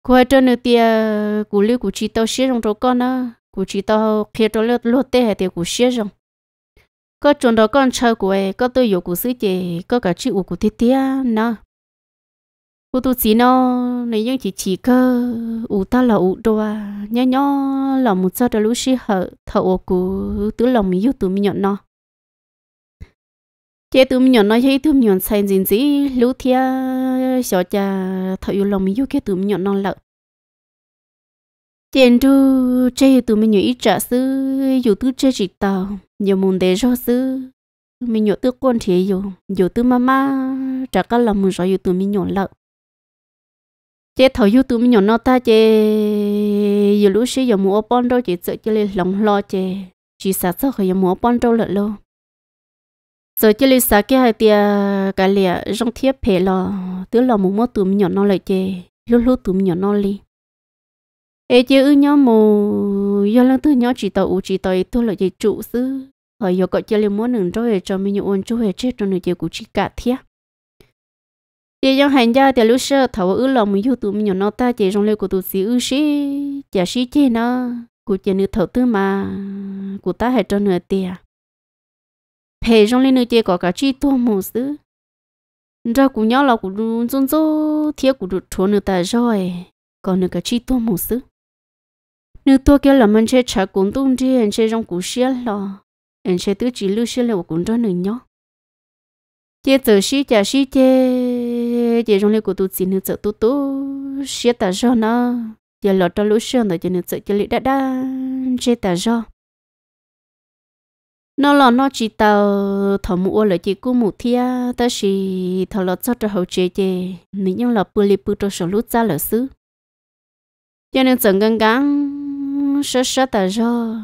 cú hai cho nữ tiệt cú lưu cú chỉ tao xe trong chỗ con á cú chỉ tao kia cho lót lót tê hay tiệt cú xe rong có chọn đó con chơi của em có tôi yêu cú sứ chế có cả chữ u cú thia nữa u tu xí nó này những chỉ chỉ cơ u ta là u đoa nhớ nhớ là một giờ đó lúc xí hở thợ ô cú tứ lòng mình yêu tụ mình nhận nó chế tụ mình nhận nó chế tụ mình nhận sai gì gì lúc thia sợ cha thợ yêu lòng mình yêu cái tụ mình nhận nó lợ tiền tu chế tụ mình nhận ít trả sư dù tứ chế chỉ tàu nhiều muốn để cho sư mình nhận tứ quan thế dù dù tứ mama trả cả lòng mình rồi dù tụ mình nhận lợ chế thầu yêu tụi mình nhỏ nó ta chế giờ lúc xí giờ mua bón đâu chỉ sợ chỉ lấy lòng lo chế chỉ sợ sợ khỏi giờ mua bón đâu lợn luôn giờ chỉ lấy sợ cái hai tia cái lẹ trong thiết phe lo tứ lo mua mua tụi mình nhỏ nó lại chế lúc lúc tụi mình nhỏ nó đi ê e chế ư nhỏ mù giờ lần thứ nhỏ chỉ tàu chỉ tàu e tôi lại chế trụ xứ rồi giờ gọi chỉ lấy mua nừng rồi e cho mình nhậu ăn chú hết chết rồi nửa chế cũng chỉ cả thiết để trong hành gia thì lúc xưa thầu ước lòng mình yêu tụi mình nhỏ nó ta chỉ trong lời của tụi sĩ ứ sĩ chả sĩ chê nó của chị nữ thầu tư mà của ta hãy cho nửa tiền hệ trong lên nửa chê có cả chi tua mù sứ ra của nhau là của đun zôn zô thiết của đụt chúa nửa ta rồi còn nửa cả chi tua mù sứ nửa tua kia là mình sẽ trả cũng tung đi anh sẽ trong cuộc sống là anh sẽ tự chỉ lưu xe là cũng cho nửa nhau chế tử sĩ chả sĩ chế thế giờ trong lúc của tôi xin được tu tu sẽ ta do nó giờ lọt trong lúc sơn rồi cho nên sợ cho lý đã đã sẽ ta do nó là nó chỉ tàu thọ mua là chỉ cú một thia ta chỉ thọ lọt cho cho hậu chế chế nếu như là bự li bự cho số lúc ra là xứ cho nên chẳng gắng gắng sợ sợ ta do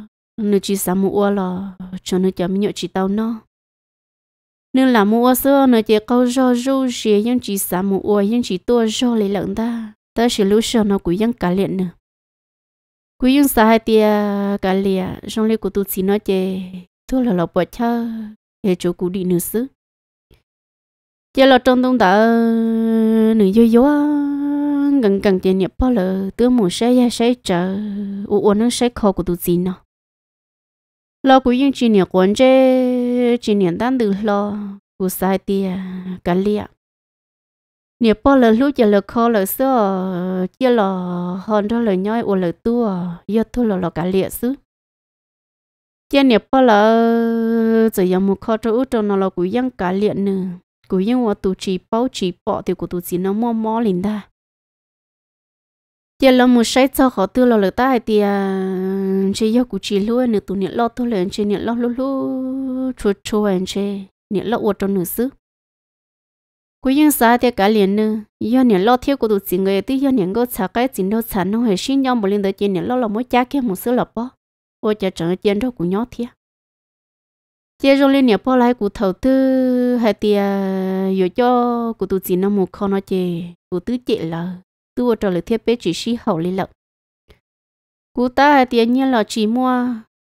nó chỉ sắm mua là cho nó cho mình nhậu chỉ tàu nó nên là mua xưa nữa chỉ câu rô rô gì nhưng chỉ xả mua ua nhưng chỉ tua rô lấy lợn ta ta chỉ lúc sau nó cũng vẫn cả liền nữa cũng vẫn xả hai tia cả liền trong lấy của tụi chị nó chơi thua là lọc bỏ chơi để chỗ cũng đi nữa xứ giờ là trong đông đã nửa gió gió gần gần tiền nhập bao lợ tướng một xe ya xe chờ u u nó xe khó của tụi chị nó lo cú yên chín niệm quan chế chỉ niệm tan từ lo cú sai tia cả liệt niệm bao lần lúc giờ lợt khó lợt sơ giờ lọ hòn đó lợt nhói u lợt tua giờ thu lọ lọ cả liệt xứ giờ niệm bao lợ giờ giờ một khó cho út cho nó lọ cú yên cả liệt nữa cú yên hoa tu chỉ bao chỉ bỏ thì cú tu chỉ nó mò mò lên ta tiền à, là một sai cho họ tư là lời ta hay tiền chơi yêu cụ chỉ luôn nửa tụ niệm lo thôi lên chơi niệm lo lú lú chua chua anh chơi niệm lo uất trong nửa xứ cú yên sa thì cả liền nữa yêu niệm lo thiếu của tụ chỉ người tí yêu niệm có chả cái chỉ đâu chả nó hay xin nhau một lần tới chơi niệm lo là mỗi cha kia một số là bao hoặc cha chẳng chơi đâu cũng nhót thiệt chơi rồi lên nhà bỏ lại cụ thầu tư hay tiền yêu à, cho cụ tụ chỉ nó một con nó chơi cụ tứ chị là tu trở lực thiết bị chỉ sĩ hậu lý lộc cú ta hay tiền nhiên là chỉ mua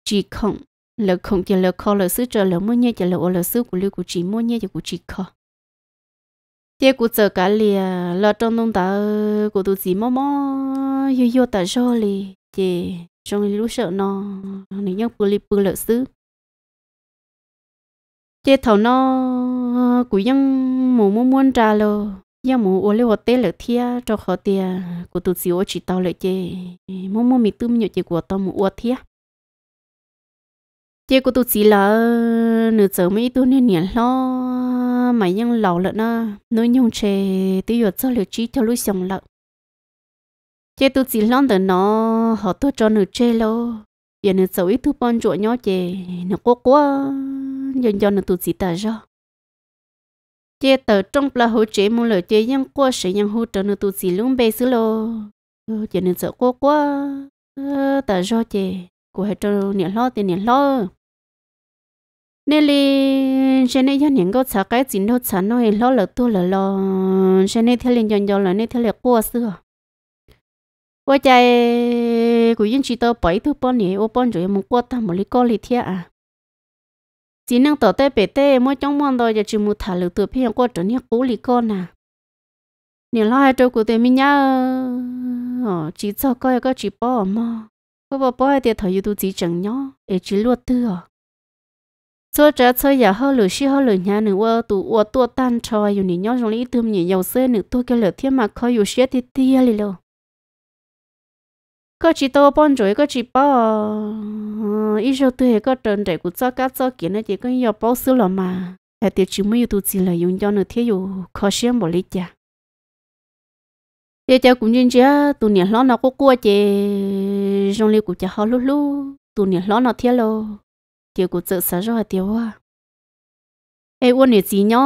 chỉ không là không chỉ là khó lợi sư trở là mua nhẹ chỉ là ô lợi sư của lưu của chỉ mua nhẹ chỉ của chỉ khó thế của giờ cả lìa là trong nông ta của tụ chỉ mua mua, yo yo ta cho lì chỉ trong lúc sợ nó nếu nhau của lì bự lợi sư thế thầu nó của dân mù mua muôn trà lo giờ mù ô lêu tê lợ thia cho họ tia của tụt xíu chỉ tao lợ chê mô mô mì tùm nhiều chê của tao mù ô thia chê của tụt xí là nửa giờ mấy tụi nên nhẹ lo mà nhân lão lợ na nuôi nhung chê tự giờ cho lợ chi cho lối xong lợ chê tụt xí lon tờ nó họ tôi cho nửa chê lô giờ nửa giờ ít tụi bọn chỗ nhỏ chê nửa cố quá giờ giờ nửa tụt xí ta cho chế tờ trong là hỗ trợ một lời chế nhân qua sẽ nhân hỗ trợ nữa tụi gì luôn bê xứ lô ờ, chế nên sợ quá quá tờ do chế của hai trợ niệm lo thì niệm lo nên li cho nên nhân những cái sợ cái gì đâu sợ nói lo là tôi là lo cho nên thế liền dần dần là nên thế là qua xưa qua chạy của những chị tao bảy thứ bốn này ô bốn rồi một qua ta một lý co lý thiệt à chỉ năng tỏ tay bể tê mỗi trong mòn đòi giờ chỉ một thả lửa từ phía qua trở nên cố lý con à nè lo hai trâu của tê mình nhá ờ chỉ cho coi có chỉ bỏ mà có bỏ bỏ thì thở như tu chỉ chẳng nhó để chỉ luộc tư à cho trả cho giờ hơi lửa xí hơi lửa nhà nữa qua tụ qua tua tan cho rồi nè nhó trong lý tôm nhỉ dầu xe nữa tôi kêu lửa thiên mà coi dù xe thì tia lì lo có chỉ tôi bọn rồi có chỉ bỏ ít số tôi có trần để của cho cá cho kiến này chỉ có nhiều bao số lắm mà là tiêu chí mấy tu chỉ là dùng cho nó thiếu, yếu khó xem bỏ lý cha giờ cũng như thế tôi nhận lo nó có qua chứ trong lý của cha họ lú lú tu niệm lo nó thiếu lo tiêu của tự sao rồi tiêu à ai uốn niệm gì nhá,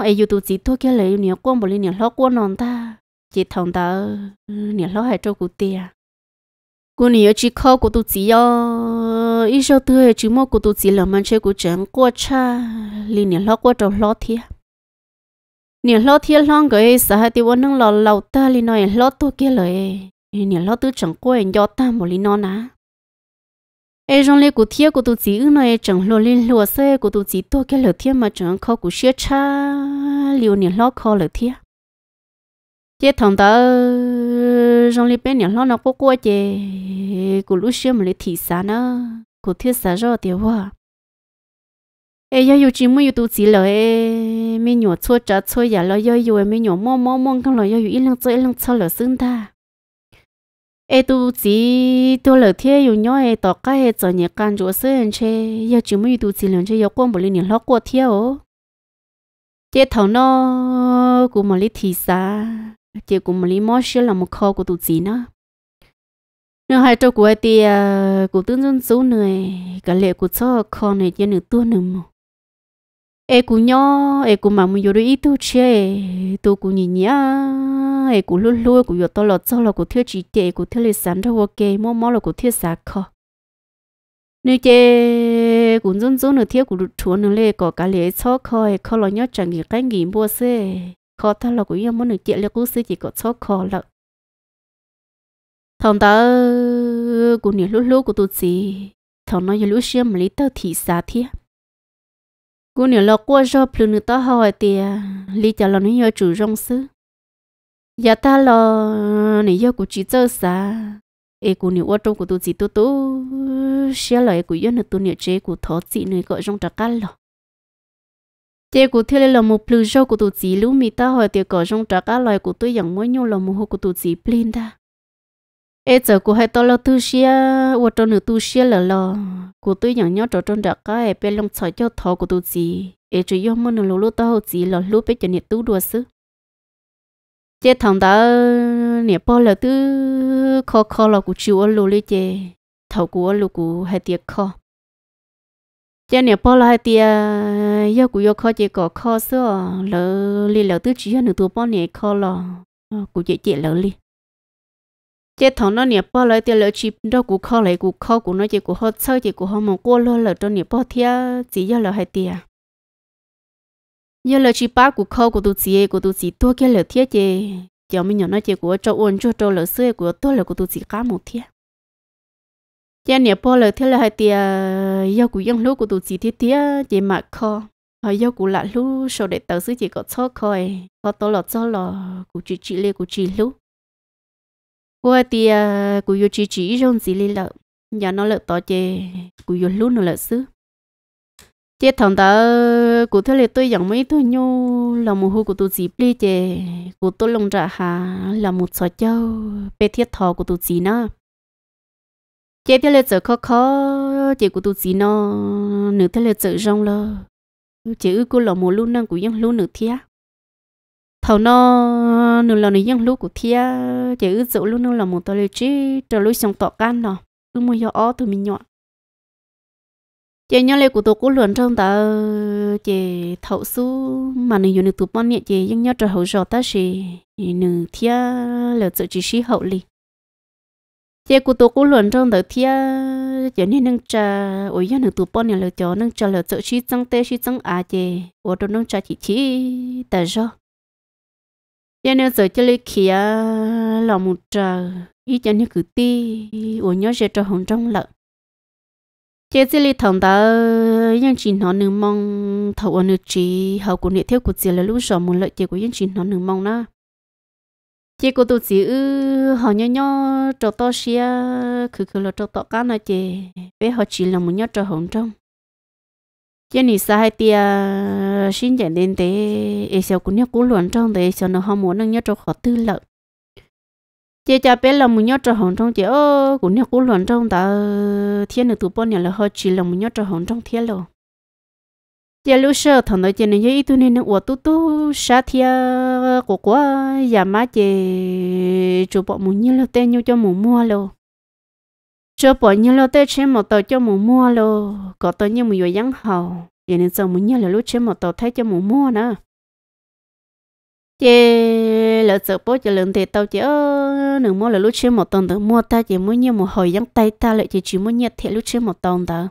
ai yêu tu chỉ thôi kia lấy niệm quan bỏ lý niệm lo quan non ta chỉ thằng ta niệm lo hai trâu của tiền cô này ở chỉ khó của tụi chị yo ít sau thứ chỉ mua của tụi chị làm ăn chơi của chẳng qua cha liền nhà lo qua trâu lo thiệt nhà lo thiệt lo cái xã hội thì vẫn đang lo lâu ta liền nói lo tôi kia lời nhà lo tôi chẳng qua do ta một liền nó ná ai trong lấy của thiệt của tụi chị ư nói chẳng lo liền lo xe của tụi chị tôi kia lời thiệt mà chẳng khó của xe cha liền nhà lo khó lời thiệt chế thằng đó trong lý bên nhà lo nó bố qua chế cụ lúc xưa mà lấy thị xã nó cụ thiết xã rồi thì hoa ê giờ yêu chỉ muốn yêu tu chỉ là ê mấy nhỏ chua chả chua giả là giờ yêu mấy nhỏ mong mong mong con là giờ yêu ít lăng chơi lăng chơi là xứng ta ê tu chỉ tu là thế yêu nhỏ ê tọt cái ê giờ nhà can chúa sơn chơi giờ chỉ muốn yêu tu chỉ là chơi giờ quan bộ lên nhà lo qua theo chế thằng nó cụ mà lấy thị xã chỉ cũng mình mất xíu là một kho của tụi chị nó nữa hai trâu của thì à, của tướng dân số này cả lệ của cho kho này cho nửa tua nửa mù e của nhỏ e của mà mình vô ý tu chê tu của nhìn nhá e của luôn luôn của vô to lọt cho là của thiết trí chê của thiếu lịch sản cho ok mò mò là của thiếu sạc kho nếu chê của dân số nửa thiếu của chuột nửa lệ có cả lệ cho kho e kho là nhớ chẳng gì cái gì mua xe khó thà là cũng yêu muốn được chuyện là cũng sư chỉ có số khó là thằng ta cũng nhiều lúc lúc của tôi chị thằng nó nhiều lúc mà lấy tao thì xã thế cô nhiều lo qua cho phụ nữ ta hỏi tiền lý cho là nó yêu chủ rong sư giờ dạ ta là nè yêu của chị chơi xa ê cô nhiều ở trong của tôi chị tôi tôi xia lại của yêu nữa tụi nhiều chế của thọ chị nữa gọi rong trạc cá lọ chế cụ thiết lên lòng một plu rau của tổ chức lũ mi ta hỏi tiệc cỏ trong trả cá loài của tôi dặn mỗi nhau là một hộ của tổ chức plin ta ê giờ của hai to lo tu xia hoặc trong nửa tu xia là lo của tôi dặn nhau trò trong trả cá ê bên lòng sỏi cho thọ của tổ chức, ê chỉ do mỗi nửa lũ lũ ta hồ chỉ là lũ bé cho nhiệt tu đùa xứ chế thằng ta nhiệt bao là tư khó khó là của chịu ở lũ lấy chế thầu của lũ của hai tiệc khó cho nên bao lại thì yêu cũng yêu khó chỉ có khó xưa lỡ li lỡ tứ chỉ nữa tuổi bao này khó lo cũng dễ dễ lỡ li chết thằng nó nè bao lại thì lỡ chỉ đâu cũng khó lại cũng khó cũng nó chỉ cũng hết sơ chỉ cũng không mong qua lỡ lỡ cho nè bao thia chỉ yêu lỡ hai tiệt yêu lỡ chỉ ba cũng khó cũng tụi chỉ cũng tụi chỉ tua kia lỡ thia chứ, cho mình nhỏ nó chỉ của cho ôn cho cho lỡ xưa của tôi lỡ của tụi chỉ cả một thia cha nè po lời thế là hai tia ờ, yêu của dân lúa của tụi chị thiết tía chị mặc kho họ ờ, yêu của lạ lú sau để tớ xứ chị có cho khơi có tớ lọt cho lọ của chị chị lê của chị lú qua tia ờ, của yêu chị chị trong chị lê lợ nhà nó lợ to chê của yêu lú nó lợ xứ chết thằng ta của thế là tôi dặn mấy tôi nhô là một hồ của tôi chị lê chê của tôi lông trả hà là một sọ châu bê thiết thọ của tôi chỉ nữa chế thế là sợ khó khó chế của tôi chỉ nó nửa thế là sợ rong lo chế ư cô lò mồ luôn năng của dân luôn nửa thia thầu nó nửa lò nửa dân luôn của thia chế ư sợ luôn nó là một tờ lê chứ trở lối xong tọt can nó tôi mua gió ó tôi mình nhọn chế nhau lê của tôi cũng luận trong tờ chế thầu su mà nửa nửa tụi bọn nhẹ chế dân nhau trời hậu giọt ta sẽ nửa thia là sợ chỉ sĩ hậu lì chế cụ tổ cụ luận trong đầu thia giờ nên nâng cha ôi giờ nâng tụ bọn này là cho nâng cha là chỗ xí tăng tê xí tăng à chế ô tô nâng trà chỉ chỉ tại sao giờ nâng giờ chơi lấy à là một trà ý cho nâng cứ ti ôi nhớ sẽ cho hồng trong lợ chế chỉ lấy thằng ta yên chỉ nó nâng mong thầu nâng chỉ hậu của nệ theo của chế là lúc giờ muốn lợi chế của yên chỉ nó nâng mong na chị cô tụt chị ư họ nhỏ nhỏ trò to xia cứ cứ là trò to cá nói chị bé họ chỉ là một nhỏ trò hồng trong chị nị sa hai tia xin chẳng đến thế ấy sao cũng nhớ cố luận trong thế sao nó họ muốn nâng nhớ trò khó tư lợi chị cha bé là một nhỏ trò hồng trong chị ô cũng nhớ cố luận trong ta thiên được tụi bọn nhà là họ chỉ là một nhỏ trò hồng trong thiên rồi giờ lúc sơ thằng nói chuyện này như tu nên uổng tu tu sát thia của quá nhà má chị chụp bọn muốn như là tên nhau cho mù mua lô chụp bọn như là tên trên một tờ cho mù mua lô có tờ như một vừa vắng hầu giờ nên giờ muốn như là lúc trên một tờ thấy cho mù mua nữa chị là sợ bố chị lần thì tao chị ơ nửa mua là lúc trên một tờ tao mua ta chỉ muốn như một hồi vắng tay ta lại chỉ chỉ muốn nhặt thiệt lúc trên một tuần tao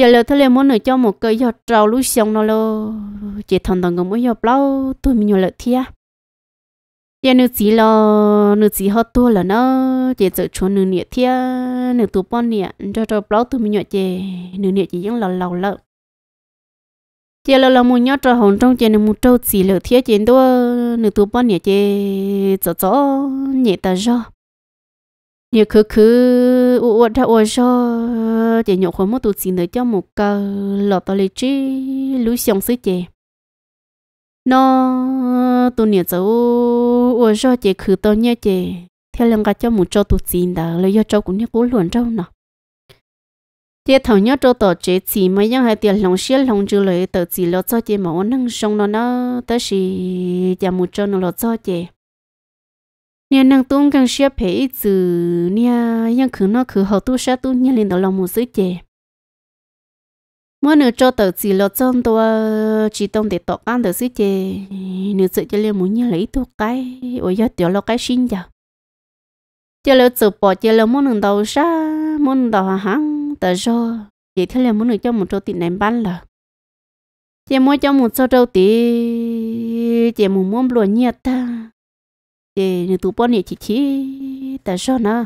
giờ là thế liền muốn nữa cho một cái giọt trầu lúa xong nó lo chỉ thằng thằng cũng mới giọt lâu tôi mình nhớ lợi thia giờ nữ chỉ lo nữ chỉ họ tua là nó chỉ sợ chỗ nữ nhiệt thia nữ tụ bọn nhiệt cho cho lâu tôi mình nhớ chỉ nữ nhiệt chỉ những là lâu lợ chỉ là là muốn nhớ trầu hồng trong chỉ là muốn trâu chỉ lỡ thia chỉ đó nữ tụ bọn nhiệt chỉ sợ sợ nhẹ ta do nhẹ khứ khứ sư u u ra u cho chị nhục khối một tụt xin để cho một cái lọ tao lấy chi lũ xong sư chị nó tụi nhiệt cháu u cho chị khử tao nhé chị theo lần cả cho một cho tụt xin đã lấy cho cháu cũng như cố luận trâu nọ chị thầu nhớ cho tổ chị chỉ mấy nhân hai tiền lòng xiết lòng chữ lấy tờ chỉ lo cho chị mà nâng sông nó nó tới gì chả một cho nó lo cho chị nè nàng tung càng xia phê ít từ nè yang khử nó khử hậu tu sa tu nè lên đầu lòng một sứ chè mỗi nửa cho tờ chỉ lo trong tua chỉ tông để tọt ăn tờ sứ chè nửa sự cho lên muốn nhà lấy tu cái ôi giờ tiểu lo cái xin giờ cho lo chụp bỏ cho lo muốn nửa đầu sa mỗi nửa đầu hàng tờ cho vậy thế là muốn nửa cho một chỗ tiền ném bán là chỉ mỗi cho một số đầu tí chị muốn muốn luôn nhiệt ta thì nữ tụ bọn này chỉ chỉ tại sao nó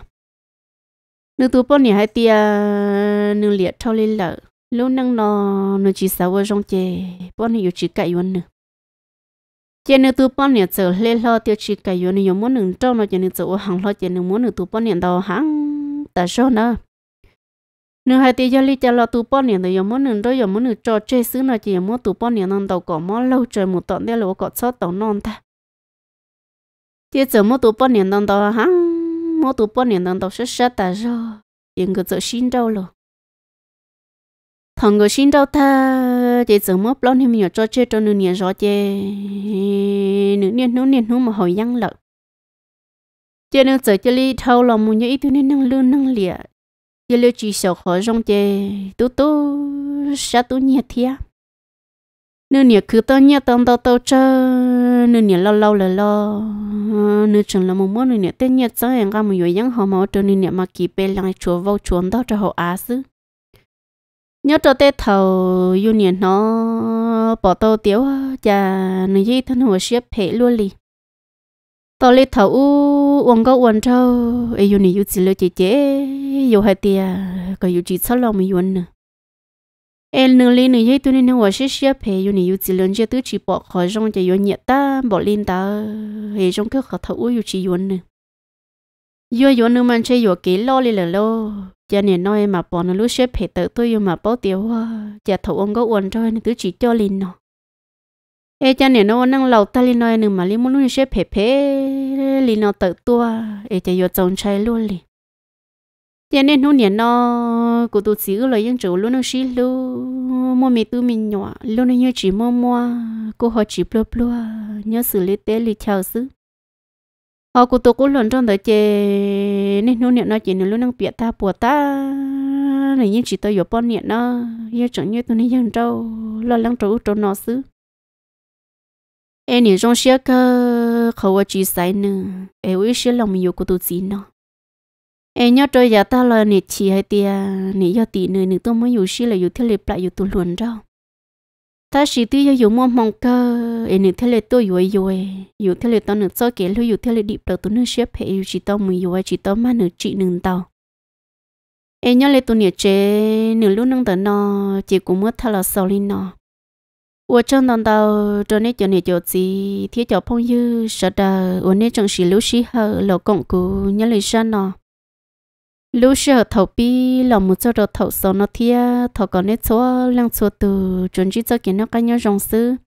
nữ tụ bọn này hay tia à, nữ liệt thâu lên lợ lúc năng nò, nữ chỉ sáu ở trong chế, bọn này yêu chỉ cậy vốn nữa chè nữ tụ bọn này trở lên lo tiêu chỉ cậy vốn này muốn nữ trong nó chè nữ chỗ hàng lo chè nữ muốn nữ tụ bọn này đào hàng tại sao nó nữ hai tia li cho lo tụ bọn này rồi muốn nữ rồi muốn nữ cho chơi xứ nó chỉ muốn tu bọn này nó đầu cỏ mó lâu trời một tuần để lỗ cỏ sót tàu non ta giờ giờ mỗi tuổi bao nhiêu đồng đó ha mỗi tuổi bao nhiêu đồng đó sẽ sẽ ta rồi xin đâu rồi thằng người xin đâu ta giờ giờ mỗi bao cho chơi cho nửa niên rồi chơi nửa niên nửa niên nửa mà hồi nhăng lợn giờ nửa giờ chơi đi thâu là chỉ sợ khó rong chơi tú tú sao tú nhiệt thiệt nửa niên Ờ, nếu chẳng là một món nữa tên nhiệt sao em gam một yếu những họ máu cho nên mà kỳ bê lại chùa vào chùa đó cho họ á sư nhớ cho tết thầu yêu niệm nó bỏ tàu tiếu chả nơi gì thân hồ xếp hệ luôn đi tao lấy thầu uống có uống trâu yêu niệm yêu chỉ lừa chị chế yêu hai tia có yêu chỉ sao lòng mình nữa em nương lên nửa giây tôi nên hoa xếp xếp hè yêu này yêu chỉ lớn chưa tứ chỉ bỏ khỏi trong chỉ yêu nhiệt ta bỏ lên ta hè trong cái khó thấu yêu chỉ yêu nữa yêu yêu nữa mình chơi yêu kỹ lo lên là lo cha nè nói mà bỏ nó lúc xếp hè tự tôi yêu mà bỏ tiêu hoa cha thấu ông có uốn rồi nên tứ chỉ cho lên nó ê cha nè nó năng lâu ta lên nói nữa mà lên muốn lúc xếp hè hè lên nó tự tua ê cha yêu chồng trai luôn liền thế nên hôm nay nó cô tôi chỉ là những chỗ luôn nó xí luôn mua mì tu mình nhỏ luôn nó như chỉ mua mua cô họ chỉ plô plô nhớ xử lý tế lý chào xứ họ cô tôi cũng lần trong thời chè nên hôm nay nó chỉ nên luôn nó bịa ta bùa ta này như chỉ tôi yếu bao nhiêu nó như chẳng như tôi nên dân trâu lo lắng trâu trâu nó xứ em nhìn trong xe cơ khẩu chỉ sai nữa em ấy xe lòng mình yêu cô tôi chỉ nó em nhớ trôi giờ ta là nị chỉ hay tia nị do tỷ nị nị tôi mới dùng xí là dùng thiết lập lại dùng tôi luồn đâu ta xí tuy do dùng mong cơ em nị thiết lập tôi dùng thiết lập tao nị cho kể lúc dùng thiết lập điệp đầu tôi nị xếp hệ dùng chỉ tao mình dùng chỉ tao mà nị chị nị tao em nhớ lấy tôi nị chế nị lúc nâng tới nó chỉ cũng mất thay là sau lên nó 我正当到这里就你就只贴交朋友说的，我那种是六十后老公公，你来说呢？lúc sau thầu bi làm một chỗ đầu thầu xong nó thia thầu còn nét số lăng số từ chuẩn chỉ cho kiến nó cái nhau rong sư